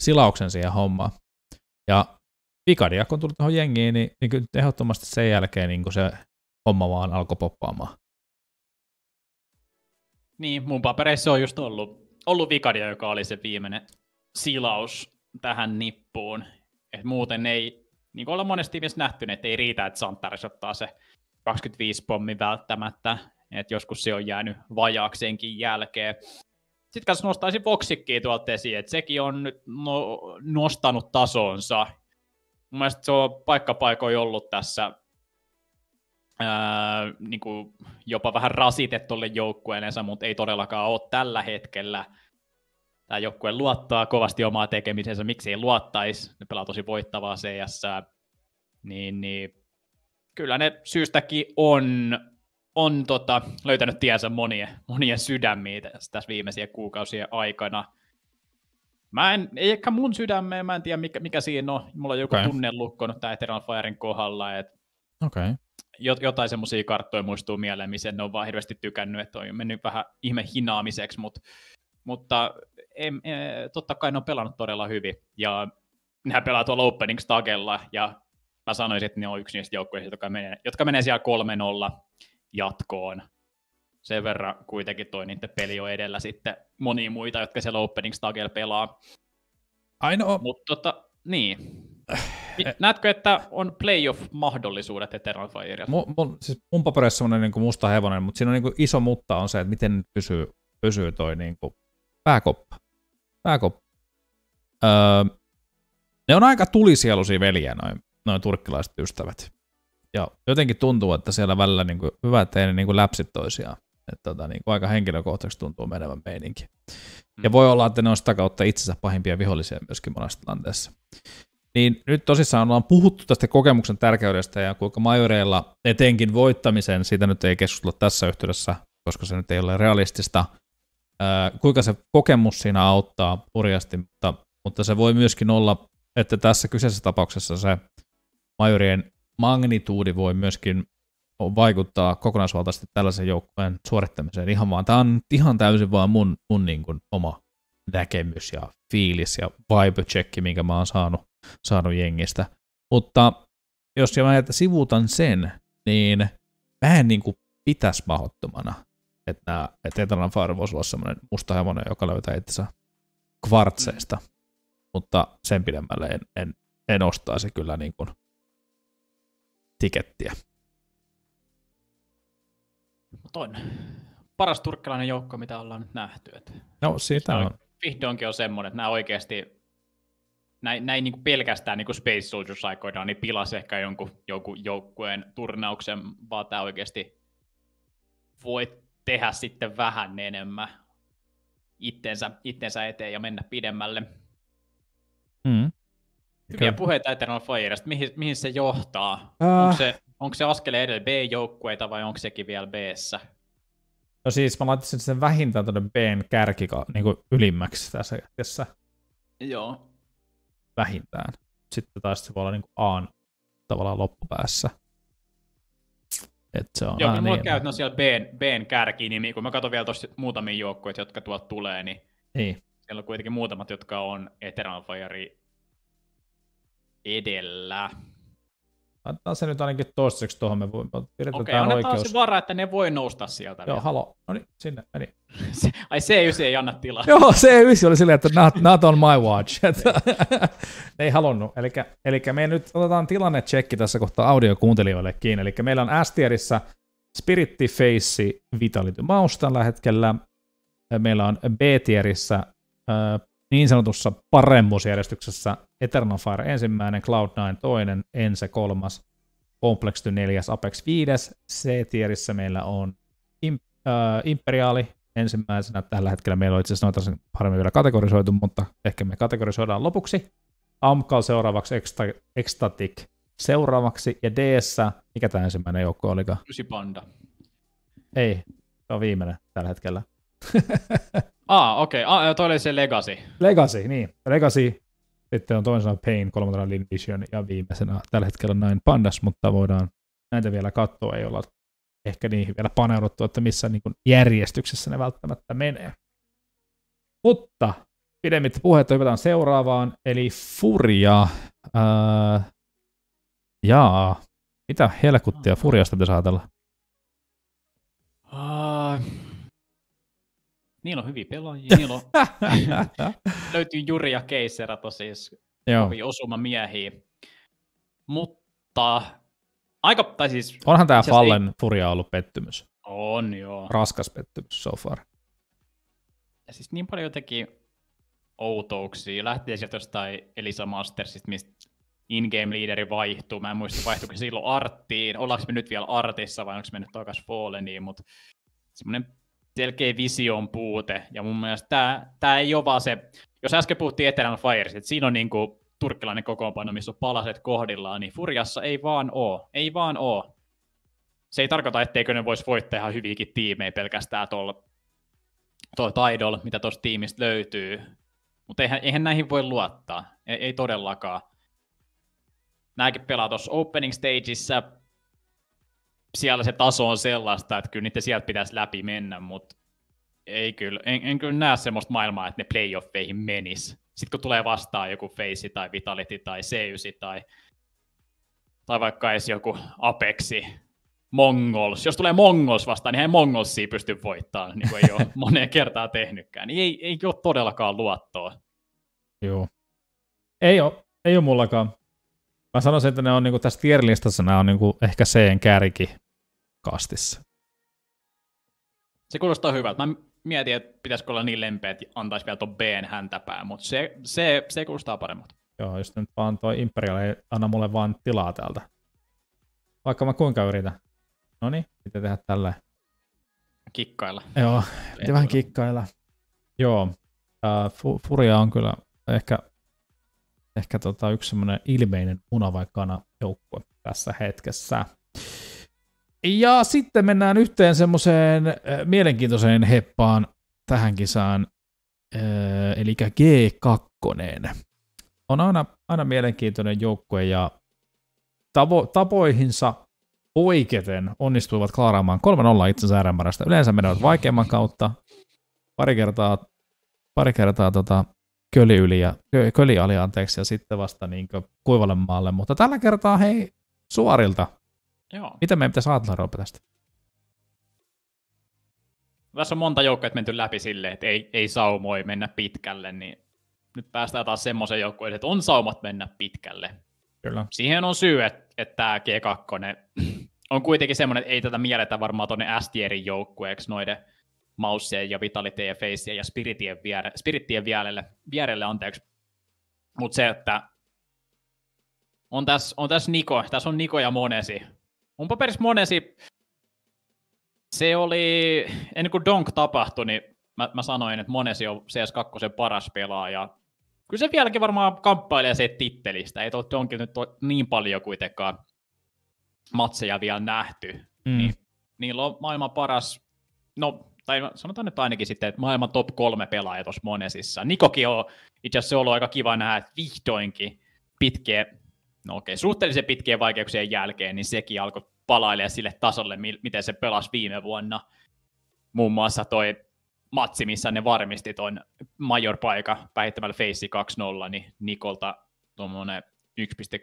silauksen siihen hommaan. Ja Vikadia, kun tuli tuohon jengiin, niin, niin kyllä ehdottomasti sen jälkeen niin se homma vaan alkoi poppaamaan. Niin, mun papereissa on just ollut, ollut Vikadia, joka oli se viimeinen silaus tähän nippuun. Et muuten ei niin kuin ollaan monesti myös nähty, että ei riitä, että Santaris ottaa se 25 pommi välttämättä, että joskus se on jäänyt vajaaksi jälkeen. Sitten kanssa nostaisin Voxikkiin tuolta esiin, että sekin on nyt no, nostanut tasonsa. Mun mielestä se on paikkapaikoin ollut tässä ää, niin kuin jopa vähän rasite tuolle joukkueensa, mutta ei todellakaan ole tällä hetkellä – tämä joukkue luottaa kovasti omaa tekemisensä, miksi ei luottaisi, ne pelaa tosi voittavaa CS, niin, niin kyllä ne syystäkin on, on tota, löytänyt tiensä monien, monien sydämiä tässä, tässä viimeisien kuukausien aikana. Mä en, ei ehkä mun sydämeen, mä en tiedä mikä, mikä siinä on. Mulla on joku okay. tunne lukkonut tämä Eternal Firen kohdalla, että okay. jot, jotain semmoisia karttoja muistuu mieleen, missä ne on vaan hirveästi tykännyt, että on mennyt vähän ihme hinaamiseksi, mutta, mutta en, en, eh, totta kai ne on pelannut todella hyvin, ja nehän pelaa tuolla opening stagella, ja mä sanoisin, että ne on yksi niistä joukkueista, jotka menee, jotka menee siellä 3-0 jatkoon. Sen verran kuitenkin toi niiden peli on edellä sitten monia muita, jotka siellä opening stagella pelaa. Ainoa... Mutta tota, niin. Eh, näetkö, että on playoff-mahdollisuudet Eternal Fire? Mun, mun, siis mun paperissa on niin musta hevonen, mutta siinä on niin iso mutta on se, että miten pysyy, pysyy toi niin kuin pääkoppa. Pääko... Öö, ne on aika tulisieluisia veljiä noin, noi turkkilaiset ystävät. Ja jotenkin tuntuu, että siellä välillä niin kuin, hyvä, että ei ne niin kuin läpsit toisiaan. Että tota, niin kuin aika henkilökohtaisesti tuntuu menevän meininki. Mm. Ja voi olla, että ne on sitä kautta itsensä pahimpia vihollisia myöskin monessa tilanteessa. Niin nyt tosissaan ollaan puhuttu tästä kokemuksen tärkeydestä ja kuinka majoreilla etenkin voittamisen, siitä nyt ei keskustella tässä yhteydessä, koska se nyt ei ole realistista – ää, kuinka se kokemus siinä auttaa purjasti, mutta, mutta se voi myöskin olla, että tässä kyseisessä tapauksessa se majorien magnituudi voi myöskin vaikuttaa kokonaisvaltaisesti tällaisen joukkueen suorittamiseen. Ihan vaan, tämä on ihan täysin vaan mun, mun niin kuin oma näkemys ja fiilis ja vibe-checki, minkä mä oon saanut, saanut jengistä. Mutta jos mä sivuutan sen, niin mä en niin kuin pitäisi mahdottomana että, nämä, että Eternal Fire voisi olla semmoinen musta hevonen, joka löytää itsensä kvartseista. Mm. Mutta sen pidemmälle en, en, en ostaisi kyllä niin kuin tikettiä. Mutta on paras turkkilainen joukko, mitä ollaan nyt nähty. Että no, siitä on. Vihdoinkin on semmoinen, että nämä oikeasti, näin, näin niin kuin pelkästään niin kuin Space Soldiers aikoinaan, niin pilas ehkä jonkun, jonkun joukkueen turnauksen, vaan tämä oikeasti voit, tehdä sitten vähän enemmän itteensä, itteensä eteen ja mennä pidemmälle. Mm. Hyviä Kyllä. puheita Eternal Fireista. Mihin, mihin se johtaa? Uh. Onko se, onko se askele edellä B-joukkueita vai onko sekin vielä b No siis mä laittaisin sen vähintään tuonne Bn kärki niin kuin ylimmäksi tässä, tässä. Joo. Vähintään. Sitten taas se voi olla niin kuin A tavallaan loppupäässä. Et se on, Joo, ah, niin. niin. käytän siellä B, Bn kärkinimi, kun mä katson vielä tuossa muutamia joukkoja, jotka tuolta tulee, niin, niin, siellä on kuitenkin muutamat, jotka on Eternal Fire edellä. Laitetaan se nyt ainakin toistaiseksi tuohon, me voimme Okei, okay, oikeus. se vara, että ne voi nousta sieltä. Joo, halo. No niin, sinne meni. Se, ai C9 ei anna tilaa. Joo, C9 oli silleen, että not, not on my watch. ne ei halunnut. Eli me nyt otetaan tilanne tsekki tässä kohtaa audiokuuntelijoillekin. Eli meillä on s Spiritti Face Vitality Mouse tällä hetkellä. Meillä on B-tierissä äh, niin sanotussa paremmuusjärjestyksessä Eternal Fire ensimmäinen, Cloud9 toinen, Ense kolmas, Complex 4, Apex 5. C-tierissä meillä on Imp- äh, Imperiaali ensimmäisenä. Tällä hetkellä meillä on itse asiassa noita paremmin vielä kategorisoitu, mutta ehkä me kategorisoidaan lopuksi. Amkal seuraavaksi, Ecstatic seuraavaksi ja d mikä tämä ensimmäinen joukko olikaan? Ysi Panda. Ei, se on viimeinen tällä hetkellä. Ah, okei. Okay. Ah, toi oli se Legacy. Legacy, niin. Legacy, sitten on toisena Pain, kolmantena Lindision ja viimeisenä tällä hetkellä näin Pandas, mutta voidaan näitä vielä katsoa. Ei olla ehkä niin vielä paneuduttu, että missä niin järjestyksessä ne välttämättä menee. Mutta pidemmittä puhetta hypätään seuraavaan, eli Furia. Ää, äh, jaa, mitä helkuttia Furiasta pitäisi ajatella? Uh, Niillä on hyviä pelaajia. Niillä on... löytyy Juri ja Keiserato siis. hyvin osuma miehiä. Mutta aika, tai siis... Onhan tämä Fallen ei... Furia ollut pettymys. On joo. Raskas pettymys so far. Ja siis niin paljon jotenkin outouksia. Lähtee sieltä jostain Elisa Mastersista, mistä in-game leaderi vaihtuu. Mä en muista, vaihtuiko silloin Arttiin. Ollaanko me nyt vielä Artissa vai onko me nyt takaisin Falleniin, mutta semmoinen selkeä vision puute, ja mun mielestä tämä, tämä ei ole vaan se, jos äsken puhuttiin Eternal Fires, että siinä on niin kuin turkkilainen kokoonpano, missä on palaset kohdillaan, niin Furjassa ei vaan oo, ei vaan oo. Se ei tarkoita, etteikö ne voisi voittaa ihan hyviäkin tiimejä pelkästään tuolla toi taidolla, mitä tuosta tiimistä löytyy. Mutta eihän, eihän näihin voi luottaa, ei, ei todellakaan. Nämäkin pelaa tuossa opening stageissa, siellä se taso on sellaista, että kyllä niitä sieltä pitäisi läpi mennä, mutta ei kyllä, en, en kyllä näe semmoista maailmaa, että ne playoffeihin menis. Sitten kun tulee vastaan joku Face tai Vitality tai Seusi tai, tai vaikka edes joku Apexi, Mongols. Jos tulee Mongols vastaan, niin ei Mongolsia pysty voittamaan, niin kuin ei ole moneen kertaan tehnytkään. Niin ei, ei ole todellakaan luottoa. Joo. Ei ole, ei ole mullakaan. Mä sanoisin, että ne on niinku tässä tierlistassa, nämä on niinku ehkä C-kärki, kastissa. Se kuulostaa hyvältä. Mä mietin, että pitäisikö olla niin lempeä, että antaisi vielä tuon Bn häntäpää, mutta se, se, se kuulostaa paremmalta. Joo, jos nyt vaan tuo Imperial ei anna mulle vaan tilaa täältä. Vaikka mä kuinka yritän. No niin, pitää tehdä tälle? Kikkailla. Joo, pitää vähän kikkailla. Joo, äh, fu- Furia on kyllä ehkä, ehkä tota yksi semmoinen ilmeinen unavaikana joukkue tässä hetkessä. Ja sitten mennään yhteen semmoiseen äh, mielenkiintoiseen heppaan tähän kisaan, äh, eli G2. On aina, aina mielenkiintoinen joukkue ja tavo, tapoihinsa oiketen onnistuivat klaaraamaan 3-0 itsensä äärämäärästä. Yleensä menevät vaikeamman kautta, pari kertaa, pari kertaa tota, köli yli ja köli ali anteeksi ja sitten vasta niin kuivalle maalle, mutta tällä kertaa hei suorilta Joo. Mitä meidän pitäisi ajatella tästä? Tässä on monta joukkoa menty läpi silleen, että ei, ei saumoi mennä pitkälle, niin nyt päästään taas semmoiseen joukkoon, että on saumat mennä pitkälle. Kyllä. Siihen on syy, että, että tämä G2 on kuitenkin semmoinen, että ei tätä mielletä varmaan tuonne s joukkueeksi noiden maussien ja vitalitien ja feissien ja spiritien, viere, Spiritien vierelle, vierelle anteeksi. Mutta se, että on tässä on täs Niko, tässä on Niko ja Monesi, mun paperissa monesi, se oli, ennen kuin Donk tapahtui, niin mä, mä sanoin, että Monesi on CS2 paras pelaaja. Kyllä se vieläkin varmaan kamppailee se tittelistä, ei tuolla Donkilla nyt niin paljon kuitenkaan matseja vielä nähty. Mm. Niin, niillä on maailman paras, no tai no, sanotaan nyt ainakin sitten, että maailman top kolme pelaaja tuossa Monesissa. Nikokin on itse asiassa ollut aika kiva nähdä, että vihdoinkin pitkiä no okei, suhteellisen pitkien vaikeuksien jälkeen, niin sekin alkoi palailemaan sille tasolle, miten se pelasi viime vuonna. Muun muassa toi matsi, missä ne varmisti ton major paika päihittämällä Face 2-0, niin Nikolta tuommoinen 1,67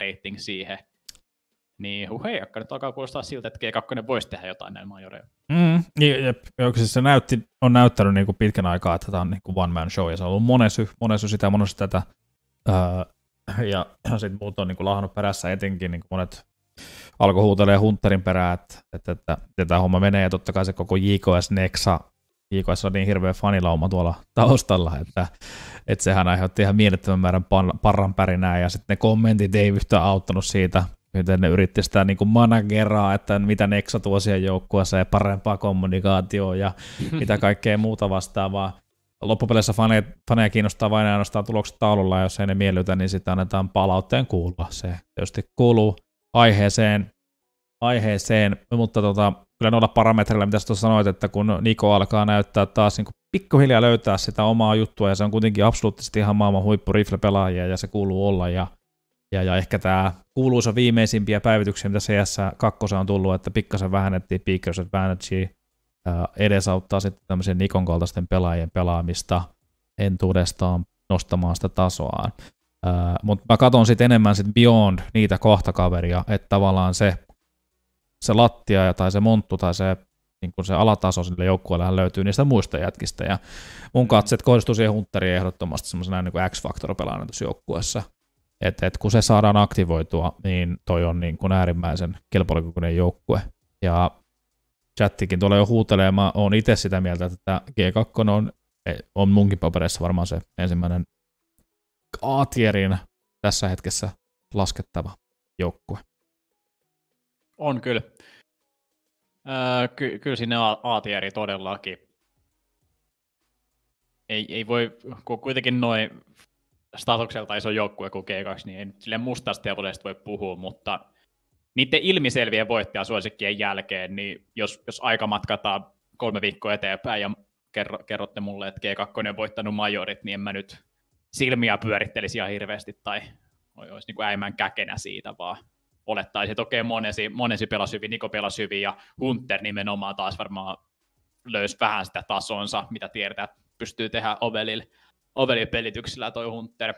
rating siihen. Niin hei, akka nyt alkaa kuulostaa siltä, että G2 voisi tehdä jotain näillä majoreilla. Mm, niin, jep, jep, siis se näytti, on näyttänyt niin kuin pitkän aikaa, että tämä on niin kuin one man show, ja se on ollut monessa, monessa sitä, monessa tätä, öö, ja sitten muut on niin kuin lahannut perässä etenkin, niin kuin monet alkoi huutelemaan Hunterin perään, että, että, että, että tämä homma menee, ja totta kai se koko JKS Nexa, JKS on niin hirveä fanilauma tuolla taustalla, että, että sehän aiheutti ihan mielettömän määrän parran pärinää, ja sitten ne kommentit ei yhtään auttanut siitä, miten ne yritti sitä niin kuin manageraa, että mitä Nexa tuo siihen joukkueeseen, parempaa kommunikaatioa ja mitä kaikkea muuta vastaavaa loppupeleissä faneja, faneja kiinnostaa vain ainoastaan tulokset taululla, ja jos ei ne miellytä, niin sitä annetaan palautteen kuulla. Se tietysti kuuluu aiheeseen, aiheeseen mutta tota, kyllä noilla parametreilla, mitä sä sanoit, että kun Niko alkaa näyttää taas niin kuin pikkuhiljaa löytää sitä omaa juttua, ja se on kuitenkin absoluuttisesti ihan maailman huippu pelaajia ja se kuuluu olla, ja, ja, ja ehkä tämä kuuluisa viimeisimpiä päivityksiä, mitä CS2 on tullut, että pikkasen vähennettiin piikkeryset, vähennettiin edesauttaa sitten tämmöisen Nikon kaltaisten pelaajien pelaamista entuudestaan nostamaan sitä tasoaan. Mutta mä katson sitten enemmän sit Beyond niitä kohtakaveria, kaveria, että tavallaan se, se lattia tai se monttu tai se niin kun se alataso sille joukkueelle löytyy niistä muista jätkistä. Ja mun katset kohdistuu siihen Hunteriin ehdottomasti semmoisena niin X-faktor pelaajana tuossa joukkueessa. Et, et kun se saadaan aktivoitua, niin toi on niin kuin äärimmäisen kilpailukykyinen joukkue. Ja chattikin tulee jo huutelemaan, on itse sitä mieltä, että tämä G2 on, e, on munkin papereissa varmaan se ensimmäinen A-tierin tässä hetkessä laskettava joukkue. On kyllä. Öö, ky- kyllä sinne A-tieri todellakin. Ei, ei voi, kun kuitenkin noin statukselta iso joukkue kuin G2, niin ei nyt silleen mustasta voi puhua, mutta niiden ilmiselvien voittajasuosikkien jälkeen, niin jos, jos aika matkataan kolme viikkoa eteenpäin ja kerro, kerrotte mulle, että G2 on voittanut majorit, niin en mä nyt silmiä pyörittelisi ihan hirveästi tai olisi niin kuin äimän käkenä siitä, vaan olettaisiin, että okei, Monesi, Monesi pelasi hyvin, Niko pelasi hyvin ja Hunter nimenomaan taas varmaan löysi vähän sitä tasonsa, mitä tiedetään, pystyy tehdä Ovelil, Ovelin pelityksellä toi Hunter.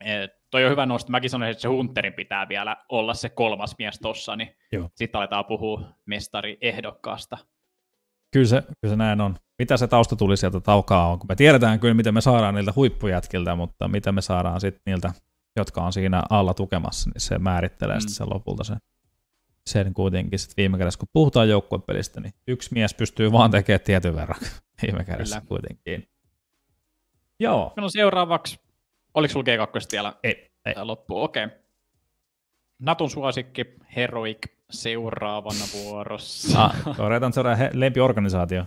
Et toi on hyvä nosto. Mäkin sanoisin, että se Hunterin pitää vielä olla se kolmas mies tossa, niin sitten aletaan puhua ehdokkaasta. Kyllä se, kyllä se näin on. Mitä se tausta tuli sieltä taukaa on? me tiedetään kyllä, mitä me saadaan niiltä huippujätkiltä, mutta mitä me saadaan sitten niiltä, jotka on siinä alla tukemassa, niin se määrittelee mm. sitten sen lopulta sen sen niin kuitenkin sitten viime kädessä, kun puhutaan joukkuepelistä, niin yksi mies pystyy vaan tekemään tietyn verran viime kädessä Kyllä. kuitenkin. Joo. Meillä on seuraavaksi Oliko sulla G2 vielä ei, ei. loppu? Okei. Okay. Natun suosikki, Heroic, seuraavana vuorossa. Ah, Retan Zora, lempiorganisaatio.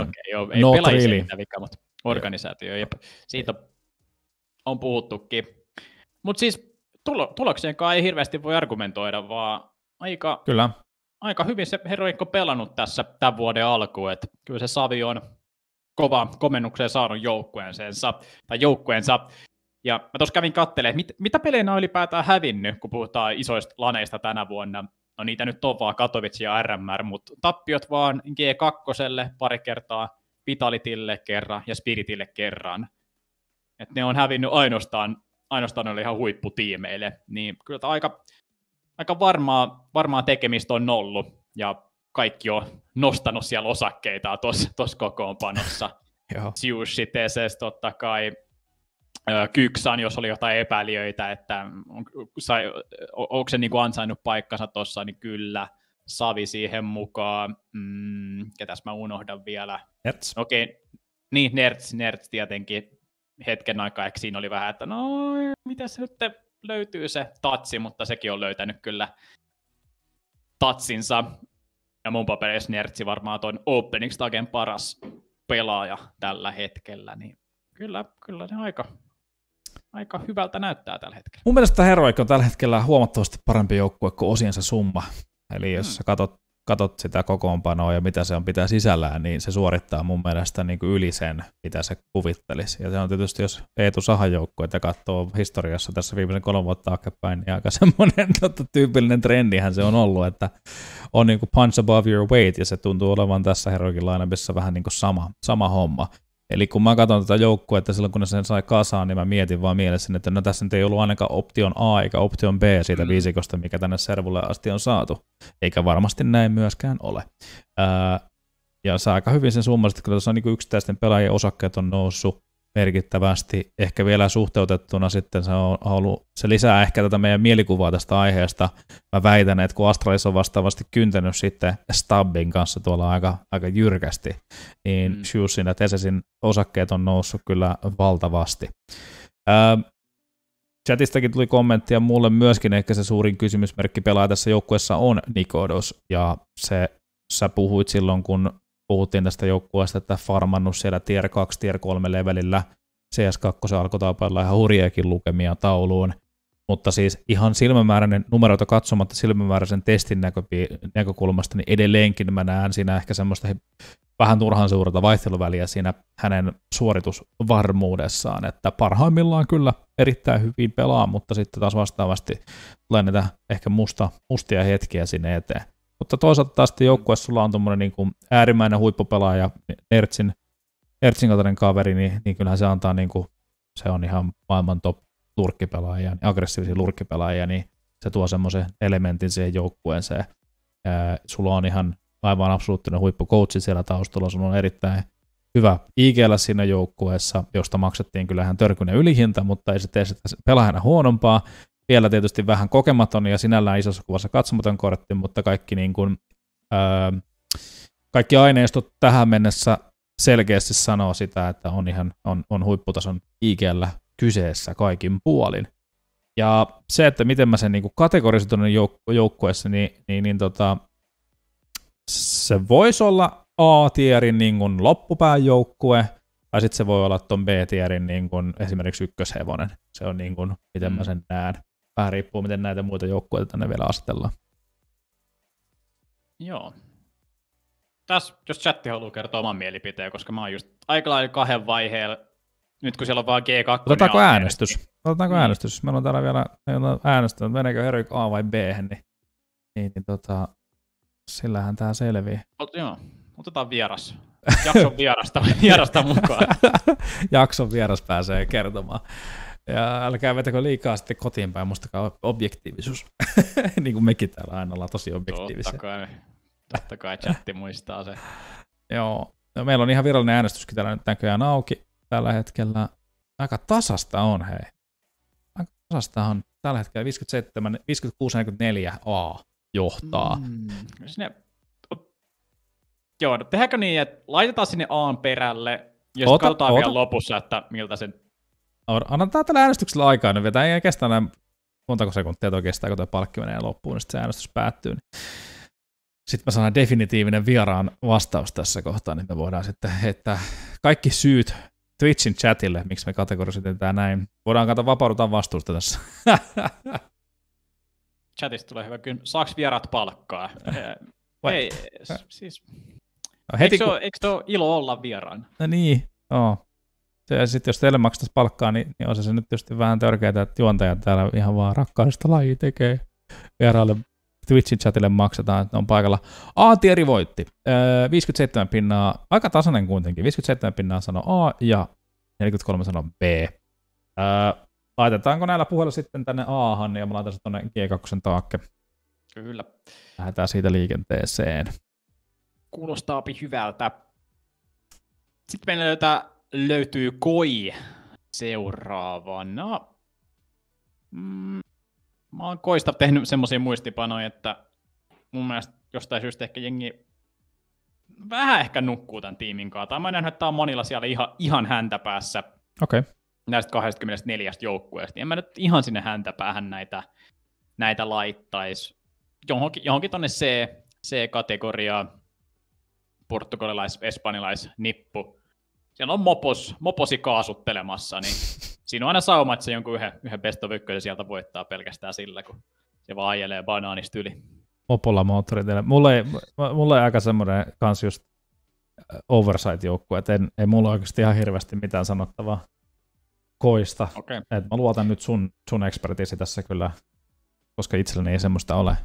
Okei, okay, ei no pelaisi really. mitään vikaa, mutta organisaatio, jep. Siitä on puhuttukin. Mutta siis tulo, tuloksien ei hirveästi voi argumentoida, vaan aika, Kyllä. aika hyvin se Heroic on pelannut tässä tämän vuoden alkuun. kyllä se Savi on kova komennukseen saanut joukkueensa, tai joukkueensa. Ja mä tuossa kävin katselemaan, mit, mitä pelejä on ylipäätään hävinnyt, kun puhutaan isoista laneista tänä vuonna. No niitä nyt on vaan Katowice ja RMR, mutta tappiot vaan G2 pari kertaa, Vitalitille kerran ja Spiritille kerran. Et ne on hävinnyt ainoastaan, ainoastaan oli ihan huipputiimeille. Niin kyllä aika, aika varmaa, varmaa tekemistä on ollut. Ja kaikki on nostanut siellä osakkeita tuossa kokoonpanossa. Siushi TCS totta kai, Kyksan, jos oli jotain epäilijöitä, että on, sai, on, onko se niin kuin ansainnut paikkansa tuossa, niin kyllä. Savi siihen mukaan. Mm, ketäs mä unohdan vielä? Nerts. Okei, niin Nerts, Nerts tietenkin. Hetken aikaa ehkä siinä oli vähän, että no, mitä se nyt löytyy se tatsi, mutta sekin on löytänyt kyllä tatsinsa ja mun papereissa Nertsi varmaan toin openiksi stagen paras pelaaja tällä hetkellä, niin kyllä, kyllä ne aika, aika hyvältä näyttää tällä hetkellä. Mun mielestä Heroic on tällä hetkellä huomattavasti parempi joukkue kuin osiensa summa. Eli jos hmm. sä katot katot sitä kokoonpanoa ja mitä se on pitää sisällään, niin se suorittaa mun mielestä niin kuin yli sen, mitä se kuvittelisi. Ja se on tietysti, jos Eetu että katsoo historiassa tässä viimeisen kolme vuotta taaksepäin, niin aika semmoinen totta, tyypillinen trendihän se on ollut, että on niin kuin punch above your weight, ja se tuntuu olevan tässä Heroikin lainapissa vähän niin kuin sama, sama homma. Eli kun mä katson tätä että silloin, kun ne sen sai kasaan, niin mä mietin vaan mielessäni, että no tässä nyt ei ollut ainakaan option A eikä option B siitä mm. viisikosta, mikä tänne servulle asti on saatu. Eikä varmasti näin myöskään ole. Ää, ja saa aika hyvin sen summasit, että kun tässä on niin yksittäisten pelaajien osakkeet on noussut, merkittävästi. Ehkä vielä suhteutettuna sitten se on ollut, se lisää ehkä tätä meidän mielikuvaa tästä aiheesta. Mä väitän, että kun Astralis on vastaavasti kyntänyt sitten Stubbin kanssa tuolla aika, aika jyrkästi, niin mm. Shusin ja Tesesin osakkeet on noussut kyllä valtavasti. Öö, chatistakin tuli kommenttia mulle myöskin, ehkä se suurin kysymysmerkki pelaa tässä joukkueessa on Nikodos, ja se sä puhuit silloin, kun puhuttiin tästä joukkueesta, että farmannut siellä tier 2, tier 3 levelillä. CS2 alkoi tapailla ihan hurjeakin lukemia tauluun. Mutta siis ihan silmämääräinen numeroita katsomatta silmämääräisen testin näköpi- näkökulmasta, niin edelleenkin mä näen siinä ehkä semmoista vähän turhan suurta vaihteluväliä siinä hänen suoritusvarmuudessaan, että parhaimmillaan kyllä erittäin hyvin pelaa, mutta sitten taas vastaavasti tulee näitä ehkä musta, mustia hetkiä sinne eteen. Mutta toisaalta taas joukkue sulla on tuommoinen niin kuin äärimmäinen huippupelaaja, Ertsin, Ertsin kaltainen kaveri, niin, niin kyllähän se antaa niin kuin, se on ihan maailman top lurkkipelaajia, niin aggressiivisia lurkkipelaajia, niin se tuo semmoisen elementin siihen joukkueeseen. Sulla on ihan aivan absoluuttinen huippukoutsi siellä taustalla, sulla on erittäin hyvä IGL siinä joukkueessa, josta maksettiin kyllähän törkyinen ylihinta, mutta ei se tee sitä pelaajana huonompaa, vielä tietysti vähän kokematon ja sinällään isossa kuvassa katsomaton kortti, mutta kaikki, niin kuin, ää, kaikki aineistot tähän mennessä selkeästi sanoo sitä, että on ihan on, on huipputason IGllä kyseessä kaikin puolin. Ja se, että miten mä sen niin kategorisin tuonne jouk- joukkueessa, niin, niin, niin tota, se voisi olla A-tierin niin kuin loppupään joukkue, tai sitten se voi olla tuon B-tierin niin kuin esimerkiksi ykköshevonen. Se on niin kuin, miten mä mm. sen näen vähän riippuu, miten näitä muita joukkueita tänne vielä astella? Joo. Tässä, jos chatti haluaa kertoa oman mielipiteen, koska mä oon just aika lailla kahden vaiheella, nyt kun siellä on vaan G2. Niin- Otetaanko niin äänestys? Niin. Otetaanko äänestys? Meillä on täällä vielä äänestys, että meneekö Heroic A vai B, niin, niin, niin tota, sillähän tää selviää. Ot, joo, otetaan vieras. Jakson vierasta, vierasta mukaan. Jakson vieras pääsee kertomaan. Ja älkää vetäkö liikaa sitten kotiin päin, muistakaa objektiivisuus. niin kuin mekin täällä aina ollaan tosi objektiivisia. Totta kai, totta kai chatti muistaa se. Joo. No, meillä on ihan virallinen äänestyskin täällä nyt näköjään auki tällä hetkellä. Aika tasasta on, hei. Aika tasasta on. Tällä hetkellä 57, 56-44 A johtaa. Mm, sinne... Joo, no tehdäänkö niin, että laitetaan sinne Aan perälle, ja sitten katsotaan vielä lopussa, että miltä se annetaan tällä äänestyksellä aikaa, niin vetää ei kestää näin montako sekuntia että oikeastaan kun tuo palkki menee loppuun, niin sitten se äänestys päättyy. Niin sitten mä sanon definitiivinen vieraan vastaus tässä kohtaa, niin me voidaan sitten että kaikki syyt Twitchin chatille, miksi me kategorisoitetaan näin. Voidaan katsoa, vapaudutaan vastuusta tässä. Chatista tulee hyvä kyllä. Saaks vierat palkkaa? Eh, ei, siis... No heti eikö, se kun... ole, eikö se ole ilo olla vieraan? No niin, joo se, sitten jos teille maksettaisiin palkkaa, niin, niin on se, se nyt tietysti vähän törkeää, että juontajat täällä ihan vaan rakkaudesta laji tekee. Vieraalle Twitchin chatille maksetaan, että on paikalla. A-tieri voitti. Öö, 57 pinnaa, aika tasainen kuitenkin. 57 pinnaa sanoo A ja 43 sanoo B. Öö, laitetaanko näillä puheilla sitten tänne A-han ja mä laitan se tuonne G2 taakke. Kyllä. Lähdetään siitä liikenteeseen. Kuulostaapi hyvältä. Sitten meillä löytää löytyy Koi seuraavana. Mm, mä oon Koista tehnyt semmoisia muistipanoja, että mun mielestä jostain syystä ehkä jengi vähän ehkä nukkuu tämän tiimin kanssa. Tai mä näen, että tämä on monilla siellä ihan, ihan häntä päässä. Okei. Okay. Näistä 24 joukkueesta. En mä nyt ihan sinne häntä päähän näitä, näitä laittaisi. Johonkin, johonkin tonne C, c kategoriaa portugalilais portugalilais-espanilais-nippu siellä on mopos, moposi kaasuttelemassa, niin siinä on aina sauma, että se jonkun yhden, yhden best of sieltä voittaa pelkästään sillä, kun se vaan ajelee banaanista yli. Mopolla moottoriteillä. Mulla ei, mulla ei aika semmoinen kans just äh, oversight-joukkue, että en, ei mulla oikeasti ihan hirveästi mitään sanottavaa koista. Okay. Et mä luotan nyt sun, sun ekspertiisi tässä kyllä, koska itselleni ei semmoista ole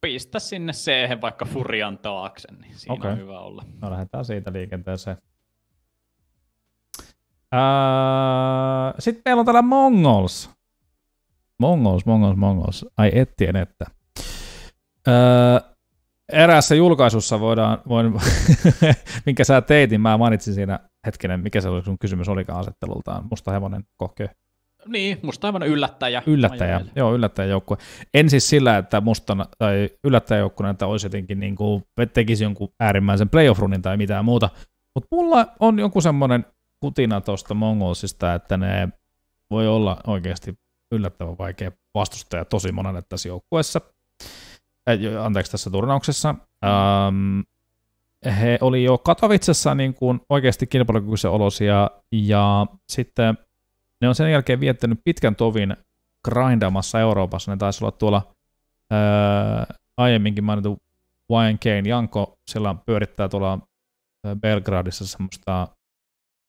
pistä sinne c vaikka furian taakse, niin siinä okay. on hyvä olla. No lähdetään siitä liikenteeseen. Öö, äh, Sitten meillä on täällä Mongols. Mongols, Mongols, Mongols. Ai ettien että. Öö, eräässä julkaisussa voidaan, voin, minkä sä teitin, niin mä mainitsin siinä hetkinen, mikä se oli sun kysymys olikaan asettelultaan. Musta hevonen kokee. Niin, musta aivan yllättäjä. Yllättäjä, joo, yllättäjäjoukkue. En siis sillä, että musta tai yllättäjäjoukkuna, että olisi jotenkin niin kuin, tekisi jonkun äärimmäisen playoff-runin tai mitään muuta, mutta mulla on joku semmoinen kutina tuosta Mongolsista, että ne voi olla oikeasti yllättävän vaikea vastustaja tosi monelle tässä joukkueessa. anteeksi, tässä turnauksessa. Ähm, he oli jo Katowicessa niin kuin oikeasti kilpailukykyisen olosia ja sitten ne on sen jälkeen viettänyt pitkän tovin grindamassa Euroopassa. Ne taisi olla tuolla öö, aiemminkin mainittu YNK Kane Janko, sillä pyörittää tuolla öö, Belgradissa semmoista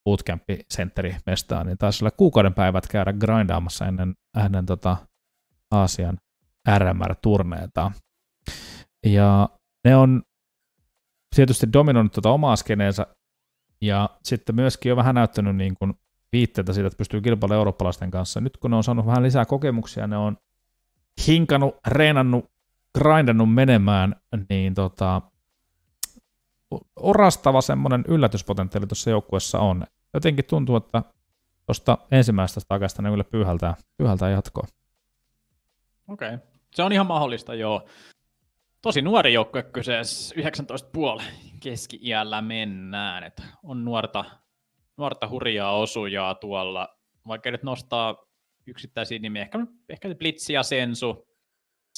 bootcamp-sentterimestaa, niin taisi olla kuukauden päivät käydä grindaamassa ennen, ennen tota Aasian RMR-turneita. Ja ne on tietysti dominoinut tuota omaa skeneensä, ja sitten myöskin on vähän näyttänyt niin kuin viitteitä siitä, että pystyy kilpailemaan eurooppalaisten kanssa. Nyt kun ne on saanut vähän lisää kokemuksia, ne on hinkannut, reenannut, grindannut menemään, niin tota, orastava semmoinen yllätyspotentiaali tuossa joukkuessa on. Jotenkin tuntuu, että tuosta ensimmäisestä takasta ne kyllä pyyhältää, pyyhältää jatkoa. Okei, okay. se on ihan mahdollista, joo. Tosi nuori joukkue kyseessä, 19,5 keski-iällä mennään, että on nuorta, nuorta hurjaa osujaa tuolla. Vaikka nyt nostaa yksittäisiä nimiä, ehkä, ehkä Blitz ja Sensu.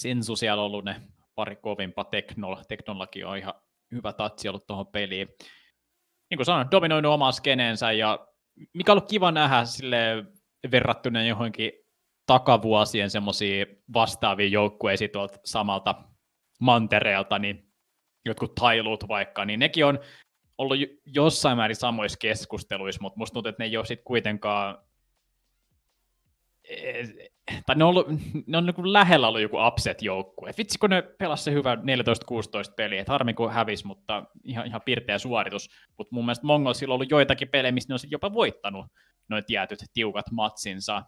Sensu siellä on ollut ne pari kovimpa teknolla. Teknollakin on ihan hyvä tatsi ollut tuohon peliin. Niin kuin sanoin, dominoinut omaa skeneensä ja mikä on ollut kiva nähdä sille verrattuna johonkin takavuosien semmoisia vastaavia joukkueisiin tuolta samalta mantereelta, niin jotkut tailut vaikka, niin nekin on ollut jossain määrin samoissa keskusteluissa, mutta musta tuntuu, että ne ei ole sitten kuitenkaan eh, tai ne on, ollut, ne on niin lähellä ollut joku upset-joukkue. Vitsi, kun ne pelasivat se hyvä 14-16 peli, että harmi kun hävisi, mutta ihan, ihan pirteä suoritus. Mutta mun mielestä Mongolsilla on ollut joitakin pelejä, missä ne on sit jopa voittanut noin tietyt tiukat matsinsa.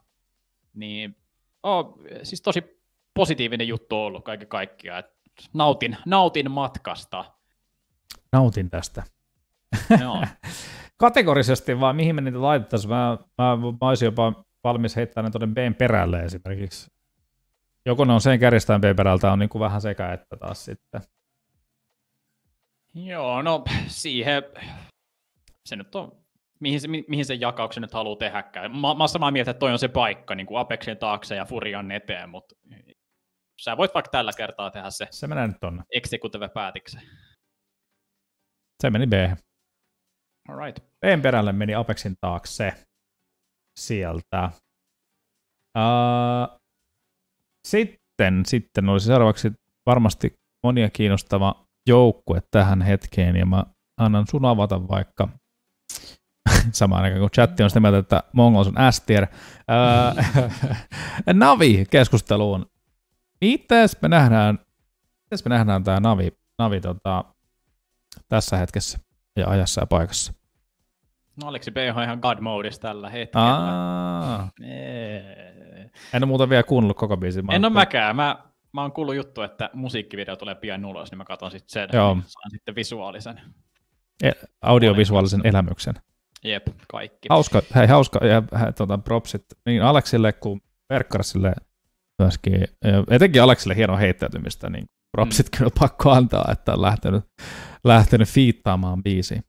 Niin, oh, siis tosi positiivinen juttu on ollut kaiken kaikkiaan. Nautin, nautin matkasta. Nautin tästä. Kategorisesti vaan, mihin me niitä laitettaisiin. Mä, mä, mä olisin jopa valmis heittämään ne tuonne B perälle esimerkiksi. Joko ne on sen kärjestään B perältä, on niin kuin vähän sekä että taas sitten. Joo, no siihen se nyt on, mihin, se, mihin sen jakauksen nyt haluaa tehdäkään. Mä, mä oon samaa mieltä, että toi on se paikka niin kuin Apexin taakse ja Furian eteen, mutta sä voit vaikka tällä kertaa tehdä se. Se menee nyt tonne. Executive päätikse. Se meni B. Alright. Peen perälle meni Apexin taakse sieltä. Uh, sitten, sitten olisi seuraavaksi varmasti monia kiinnostava joukkue tähän hetkeen, ja mä annan sun avata vaikka samaan aikaan, kun chatti on sitä mieltä, että Mongols on S-tier. Uh, Navi keskusteluun. Mites me nähdään, me nähdään tämä Navi, Navi tota, tässä hetkessä? ja ajassa ja paikassa. No Aleksi B on ihan God Modessa tällä hetkellä. Aa. En ole muuten vielä kuunnellut koko biisin. Mä en ole mäkään. Mä, mä oon kuullut juttu, että musiikkivideo tulee pian ulos, niin mä katson sitten sen. Joo. saan sitten visuaalisen. E- audiovisuaalisen Olen elämyksen. Jep, kaikki. Hauska, hei, hauska ja hei, tuota, propsit niin Aleksille kuin Perkkarsille myöskin. Etenkin Aleksille hieno heittäytymistä niin Propsit mm. kyllä pakko antaa, että on lähtenyt, lähtenyt fiittaamaan biisiä.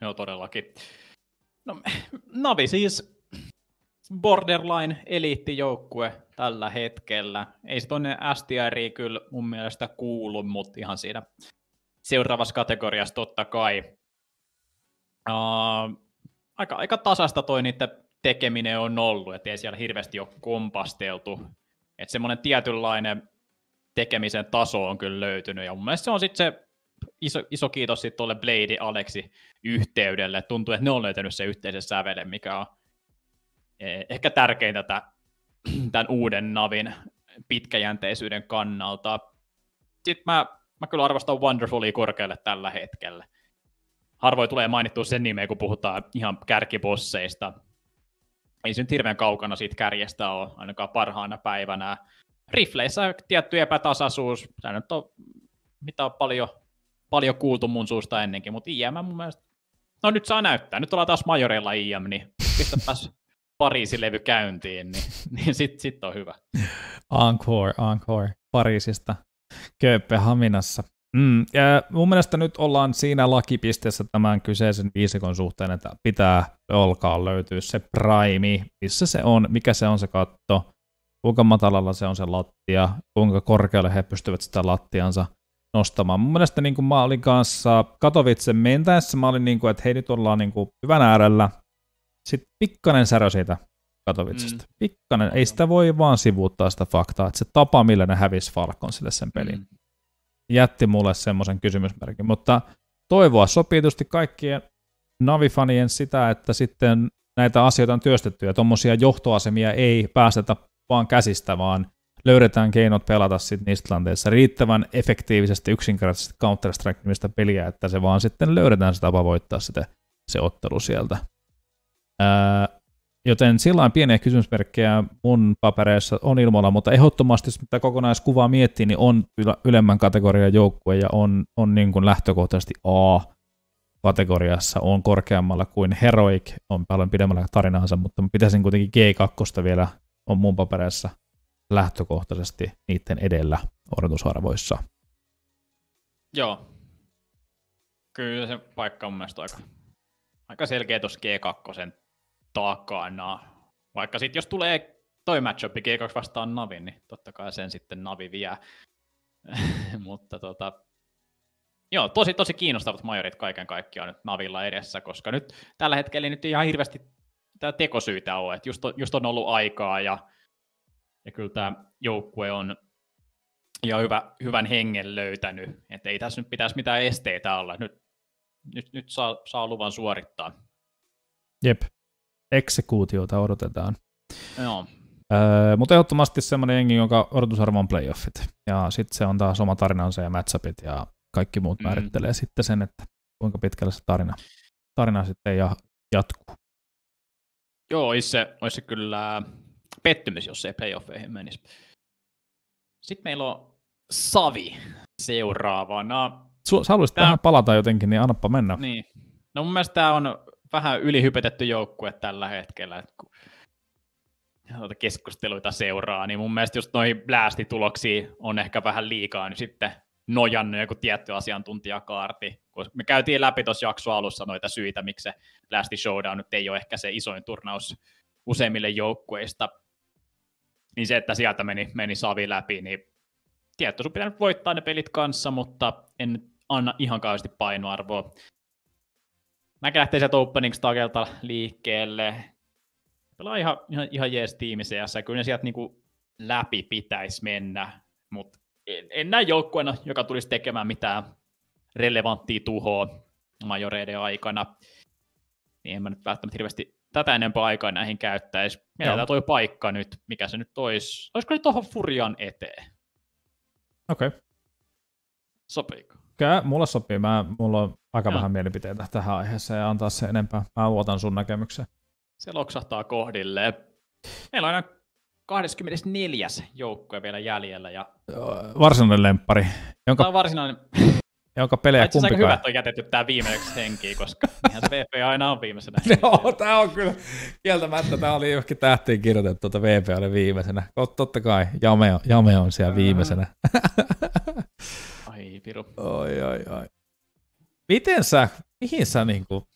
Joo, todellakin. No, Navi siis borderline eliittijoukkue tällä hetkellä. Ei se tuonne STRI kyllä mun mielestä kuulu, mutta ihan siinä seuraavassa kategoriassa totta kai. Uh, aika, aika tasasta toi niiden tekeminen on ollut, että ei siellä hirveästi ole kompasteltu. Että semmoinen tietynlainen tekemisen taso on kyllä löytynyt, ja mun mielestä se on sitten se iso, iso kiitos sitten tuolle Blade Alexi yhteydelle. Tuntuu, että ne on löytänyt se yhteisen sävelen, mikä on e, ehkä tärkeintä tämän uuden navin pitkäjänteisyyden kannalta. Sitten mä, mä kyllä arvostan Wonderfully korkealle tällä hetkellä. Harvoin tulee mainittua sen nimeä, kun puhutaan ihan kärkibosseista. Ei se nyt hirveän kaukana siitä kärjestä ole, ainakaan parhaana päivänä rifleissä tietty epätasaisuus, tämä nyt on, mitä on paljon, paljon kuultu mun suusta ennenkin, mutta IM mun mielestä, no nyt saa näyttää, nyt ollaan taas majoreilla IM, niin pistäpäs Pariisin levy käyntiin, niin, niin sitten sit on hyvä. Encore, encore, Pariisista Kööpenhaminassa. Mm, ja mun mielestä nyt ollaan siinä lakipisteessä tämän kyseisen viisikon suhteen, että pitää alkaa löytyä se prime, missä se on, mikä se on se katto, kuinka matalalla se on se lattia, kuinka korkealle he pystyvät sitä lattiansa nostamaan. Mun mielestä niin kuin mä olin kanssa Katovitsen mentäessä, mä olin niin kuin, että hei nyt ollaan niin kuin hyvän äärellä. Sitten pikkainen särö siitä Katovitsesta. Mm. Pikkainen, ei sitä voi vaan sivuuttaa sitä faktaa, että se tapa, millä ne hävisi Falcon sille sen pelin, mm. jätti mulle semmoisen kysymysmerkin. Mutta toivoa sopii tietysti kaikkien Navifanien sitä, että sitten näitä asioita on työstetty ja tuommoisia johtoasemia ei päästetä vaan käsistä, vaan löydetään keinot pelata sitten niissä tilanteissa riittävän efektiivisesti yksinkertaisesti Counter-Strike-nimistä peliä, että se vaan sitten löydetään se tapa voittaa sitä, se ottelu sieltä. Ää, joten sillä on pieniä kysymysmerkkejä mun papereissa on ilmoilla, mutta ehdottomasti, jos mitä kokonaiskuvaa miettii, niin on ylemmän kategorian joukkue ja on, on niin kuin lähtökohtaisesti A kategoriassa on korkeammalla kuin Heroic, on paljon pidemmällä tarinaansa, mutta pitäisin kuitenkin G2 vielä on mun paperissa lähtökohtaisesti niiden edellä odotusarvoissa. Joo. Kyllä se paikka on mielestäni aika, aika selkeä tuossa G2 takana. Vaikka sitten jos tulee toi matchup G2 vastaan Navi, niin totta kai sen sitten Navi vie. Mutta tota, joo, tosi, tosi kiinnostavat majorit kaiken kaikkiaan nyt Navilla edessä, koska nyt tällä hetkellä ei nyt ihan hirveästi Tää tekosyitä ole, että just, on, just on ollut aikaa ja, ja kyllä tämä joukkue on ja hyvä, hyvän hengen löytänyt, että ei tässä nyt pitäisi mitään esteitä olla, nyt, nyt, nyt saa, saa luvan suorittaa. Jep, eksekuutiota odotetaan. Joo. Öö, mutta ehdottomasti semmoinen jengi, jonka odotusarvo on playoffit. Ja sitten se on taas oma tarinansa ja matchupit ja kaikki muut mm. sitten sen, että kuinka pitkällä se tarina, tarina sitten ja jatkuu. Joo, olisi se, olisi se kyllä pettymys, jos ei playoffeihin menisi. Sitten meillä on Savi seuraavana. Su- sä haluaisit tämä... tähän palata jotenkin, niin annappa mennä. Niin. No mun mielestä tämä on vähän ylihypetetty joukkue tällä hetkellä, että kun noita keskusteluita seuraa, niin mun mielestä just noihin blästituloksiin on ehkä vähän liikaa nyt niin sitten nojannut joku tietty asiantuntijakaarti, kun me käytiin läpi tuossa jaksoa alussa noita syitä, miksi se Last Showdown nyt ei ole ehkä se isoin turnaus useimmille joukkueista, niin se, että sieltä meni, meni Savi läpi, niin tietty, sun pitää voittaa ne pelit kanssa, mutta en anna ihan kauheasti painoarvoa. Mäkin lähtee sieltä opening stagelta liikkeelle. Pelaa ihan, ihan, ihan jees tiimi kyllä ne sieltä niin läpi pitäisi mennä, mutta en, en näe joukkueena, joka tulisi tekemään mitään relevanttia tuhoa majoreiden aikana. Niin en mä nyt välttämättä hirveästi tätä enempää aikaa näihin käyttäisi. Mietitään toi paikka nyt, mikä se nyt olisi. Olisiko nyt tuohon Furian eteen? Okei. Okay. Sopiiko? Kyllä, mulle sopii. Mä, mulla on aika Joo. vähän mielipiteitä tähän aiheeseen ja antaa se enempää. Mä luotan sun näkemykseen. Se loksahtaa kohdilleen. Meillä on aina 24. joukkue vielä jäljellä. Ja... Varsinainen lemppari. Jonka... Tämä on varsinainen. Jonka pelejä Itse kumpikaan. hyvä, että on jätetty tämä viimeiseksi henkiin, koska ihan se VP aina on viimeisenä. Joo, tämä on kyllä kieltämättä. Tämä oli johonkin tähtiin kirjoitettu, että VP oli viimeisenä. Totta kai, Jame on, Jame on siellä viimeisenä. ai piru. Oi, oi, oi. Miten sä, mihin sä niinku,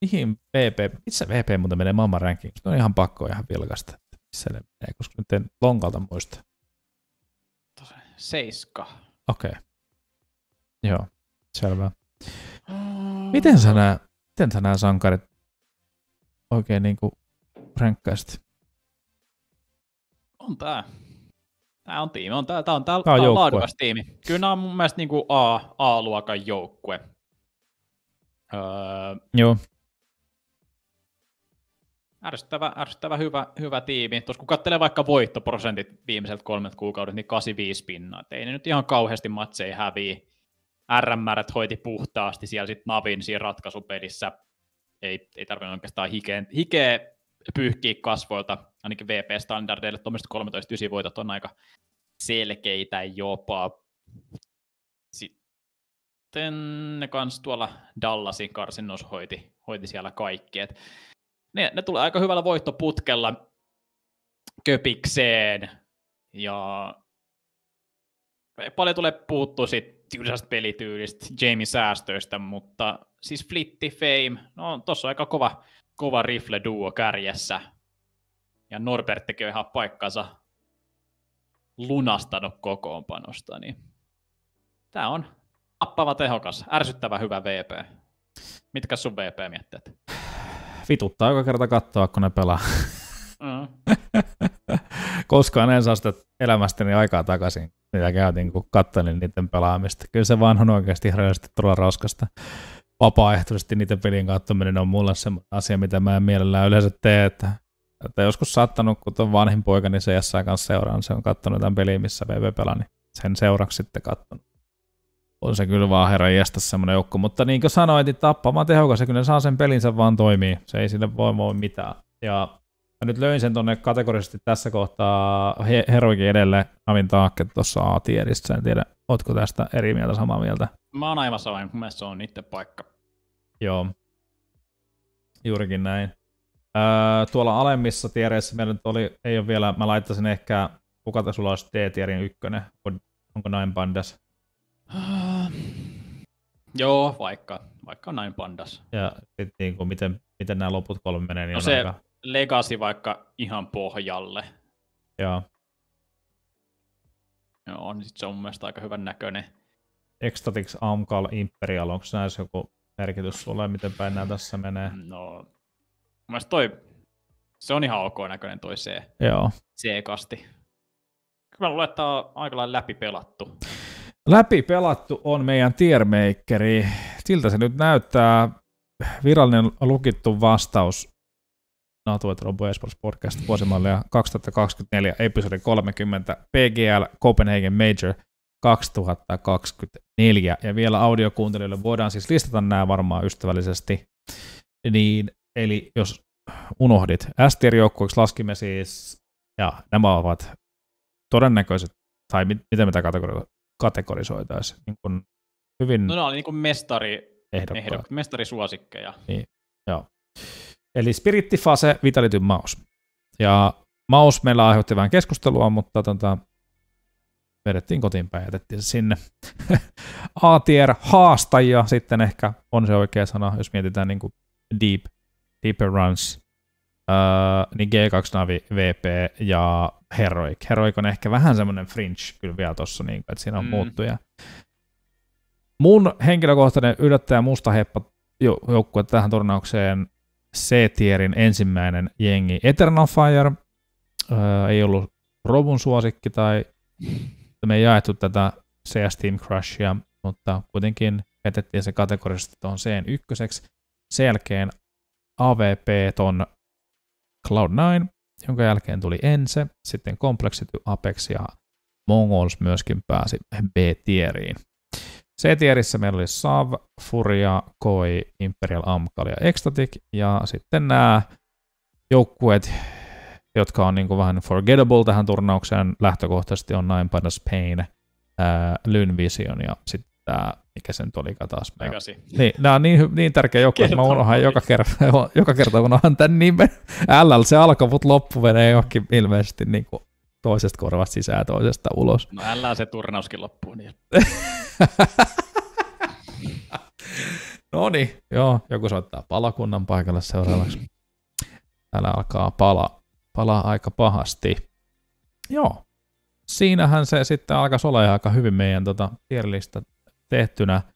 mihin VP, itse VP muuten menee maailman ranking, se on ihan pakko ihan vilkasta. Missä ne menee, koska nyt en lonkalta muista. Seiska. Okei. Okay. Joo, selvä. Mm. Miten sä nää, miten sä nää sankarit oikein niinku rankkaasti? On tää. Tää on tiimi. On tää, tää on, tää, tää on, tää on laadukas tiimi. Kyllä nää on mun mielestä niinku A, A-luokan joukkue. Öö, Joo ärsyttävä, ärsyttävä hyvä, hyvä tiimi. Tuossa kun katselee vaikka voittoprosentit viimeiseltä kolmelta kuukaudet, niin 85 pinnaa. ei ne nyt ihan kauheasti matseja häviä. RMR hoiti puhtaasti siellä sitten Navin siinä ratkaisupelissä. Ei, ei tarvinnut oikeastaan hikeä, hikeä pyyhkiä kasvoilta. Ainakin VP-standardeille tuommoiset 13-9 voitot on aika selkeitä jopa. Sitten ne kanssa tuolla Dallasin karsinnos hoiti, hoiti siellä kaikki. Et ne, ne tulee aika hyvällä voittoputkella köpikseen. Ja paljon tulee puuttu sitten tylsästä pelityylistä, Jamie säästöistä, mutta siis Flitti, Fame, no tossa on aika kova, kova rifle duo kärjessä. Ja Norbert tekee ihan paikkansa lunastanut kokoonpanosta, niin tää on appava tehokas, ärsyttävä hyvä VP. Mitkä sun VP-mietteet? vituttaa joka kerta katsoa, kun ne pelaa. Mm. Koskaan en saa sitä elämästäni aikaa takaisin, mitä käytin, kun katselin niiden pelaamista. Kyllä se vaan on oikeasti ihan todella raskasta. Vapaaehtoisesti niiden pelien katsominen on mulle se asia, mitä mä en mielellään yleensä tee, että että joskus saattanut, kun tuon vanhin poika, niin se jossain kanssa seuraan, se on kattonut tämän pelin, missä VV pelaa, niin sen seuraksi sitten kattonut on se kyllä vaan herra jästä semmoinen joukko, mutta niin kuin sanoit, niin tappamaan tehokas ja kyllä ne saa sen pelinsä vaan toimii, se ei sille voi voi mitään. Ja mä nyt löin sen tonne kategorisesti tässä kohtaa he, heroikin edelle avin taakke tuossa A-tierissä, en tiedä, ootko tästä eri mieltä samaa mieltä? Mä oon aivan samaa, mun mielestä se on itse paikka. Joo, juurikin näin. Öö, tuolla alemmissa tiereissä meillä nyt oli, ei ole vielä, mä laittaisin ehkä, kuka sulla olisi D-tierin ykkönen, onko näin pandas? Ah. Joo, vaikka, vaikka näin pandas. Ja sitten niin kuin, miten, miten nämä loput kolme menee, niin no on se aika... legasi vaikka ihan pohjalle. Joo. Joo, niin sit se on mun mielestä aika hyvän näköinen. Ecstatics Amcal Imperial, onko näissä joku merkitys sulle, miten päin nämä tässä menee? No, mun mielestä toi, se on ihan ok näköinen toi C. Joo. C-kasti. Kyllä mä luulen, että tämä on aika lailla läpi pelattu. Läpi pelattu on meidän tiermeikkeri. Siltä se nyt näyttää. Virallinen lukittu vastaus Natu no, et Robo Esports Podcast vuosimalle 2024, episodi 30, PGL Copenhagen Major 2024. Ja vielä audiokuuntelijoille voidaan siis listata nämä varmaan ystävällisesti. Niin, eli jos unohdit, s joukkueeksi laskimme siis, ja nämä ovat todennäköiset, tai mit, miten me tämä kategoria kategorisoitaisiin niin kuin hyvin... No ne oli niin kuin mestari, ehdokkaat. mestarisuosikkeja. Niin, joo. Eli spirittifase, vitality maus. Ja maus meillä aiheutti vähän keskustelua, mutta tota, vedettiin kotiin päin, jätettiin se sinne. A-tier haastajia sitten ehkä on se oikea sana, jos mietitään niin kuin deep, deeper runs. Uh, niin G2-navi, VP ja Heroic. Heroic on ehkä vähän semmoinen fringe kyllä vielä tossa, niin, että siinä on mm. muuttuja. Mun henkilökohtainen yllättäjä musta heppa joukkue tähän turnaukseen C-tierin ensimmäinen jengi Eternal Fire. Öö, ei ollut Robun suosikki tai me ei jaettu tätä CS Team Crushia, mutta kuitenkin jätettiin se kategorisesti tuohon C1. Sen jälkeen AVP ton Cloud9, jonka jälkeen tuli Ense, sitten Complexity, Apex ja Mongols myöskin pääsi B-tieriin. C-tierissä meillä oli Sav, Furia, Koi, Imperial Amkali ja Ecstatic, ja sitten nämä joukkueet, jotka on niin kuin vähän forgettable tähän turnaukseen, lähtökohtaisesti on Nine Pain, Spain, Lynn Vision ja sitten tämä, mikä sen nyt olikaan taas. Mä... Niin, nämä on niin, niin tärkeä joku, että mä unohan joka kerta, joka kerta unohan tämän nimen. Niin LL se alkoi, mutta loppu menee johonkin ilmeisesti niin kuin toisesta korvasta sisään toisesta ulos. No LL se turnauskin loppuu. Niin. no niin, joo, joku soittaa palakunnan paikalle seuraavaksi. Täällä alkaa pala, pala aika pahasti. Joo, siinähän se sitten alkaa olla aika hyvin meidän tota, tierlistat tehtynä –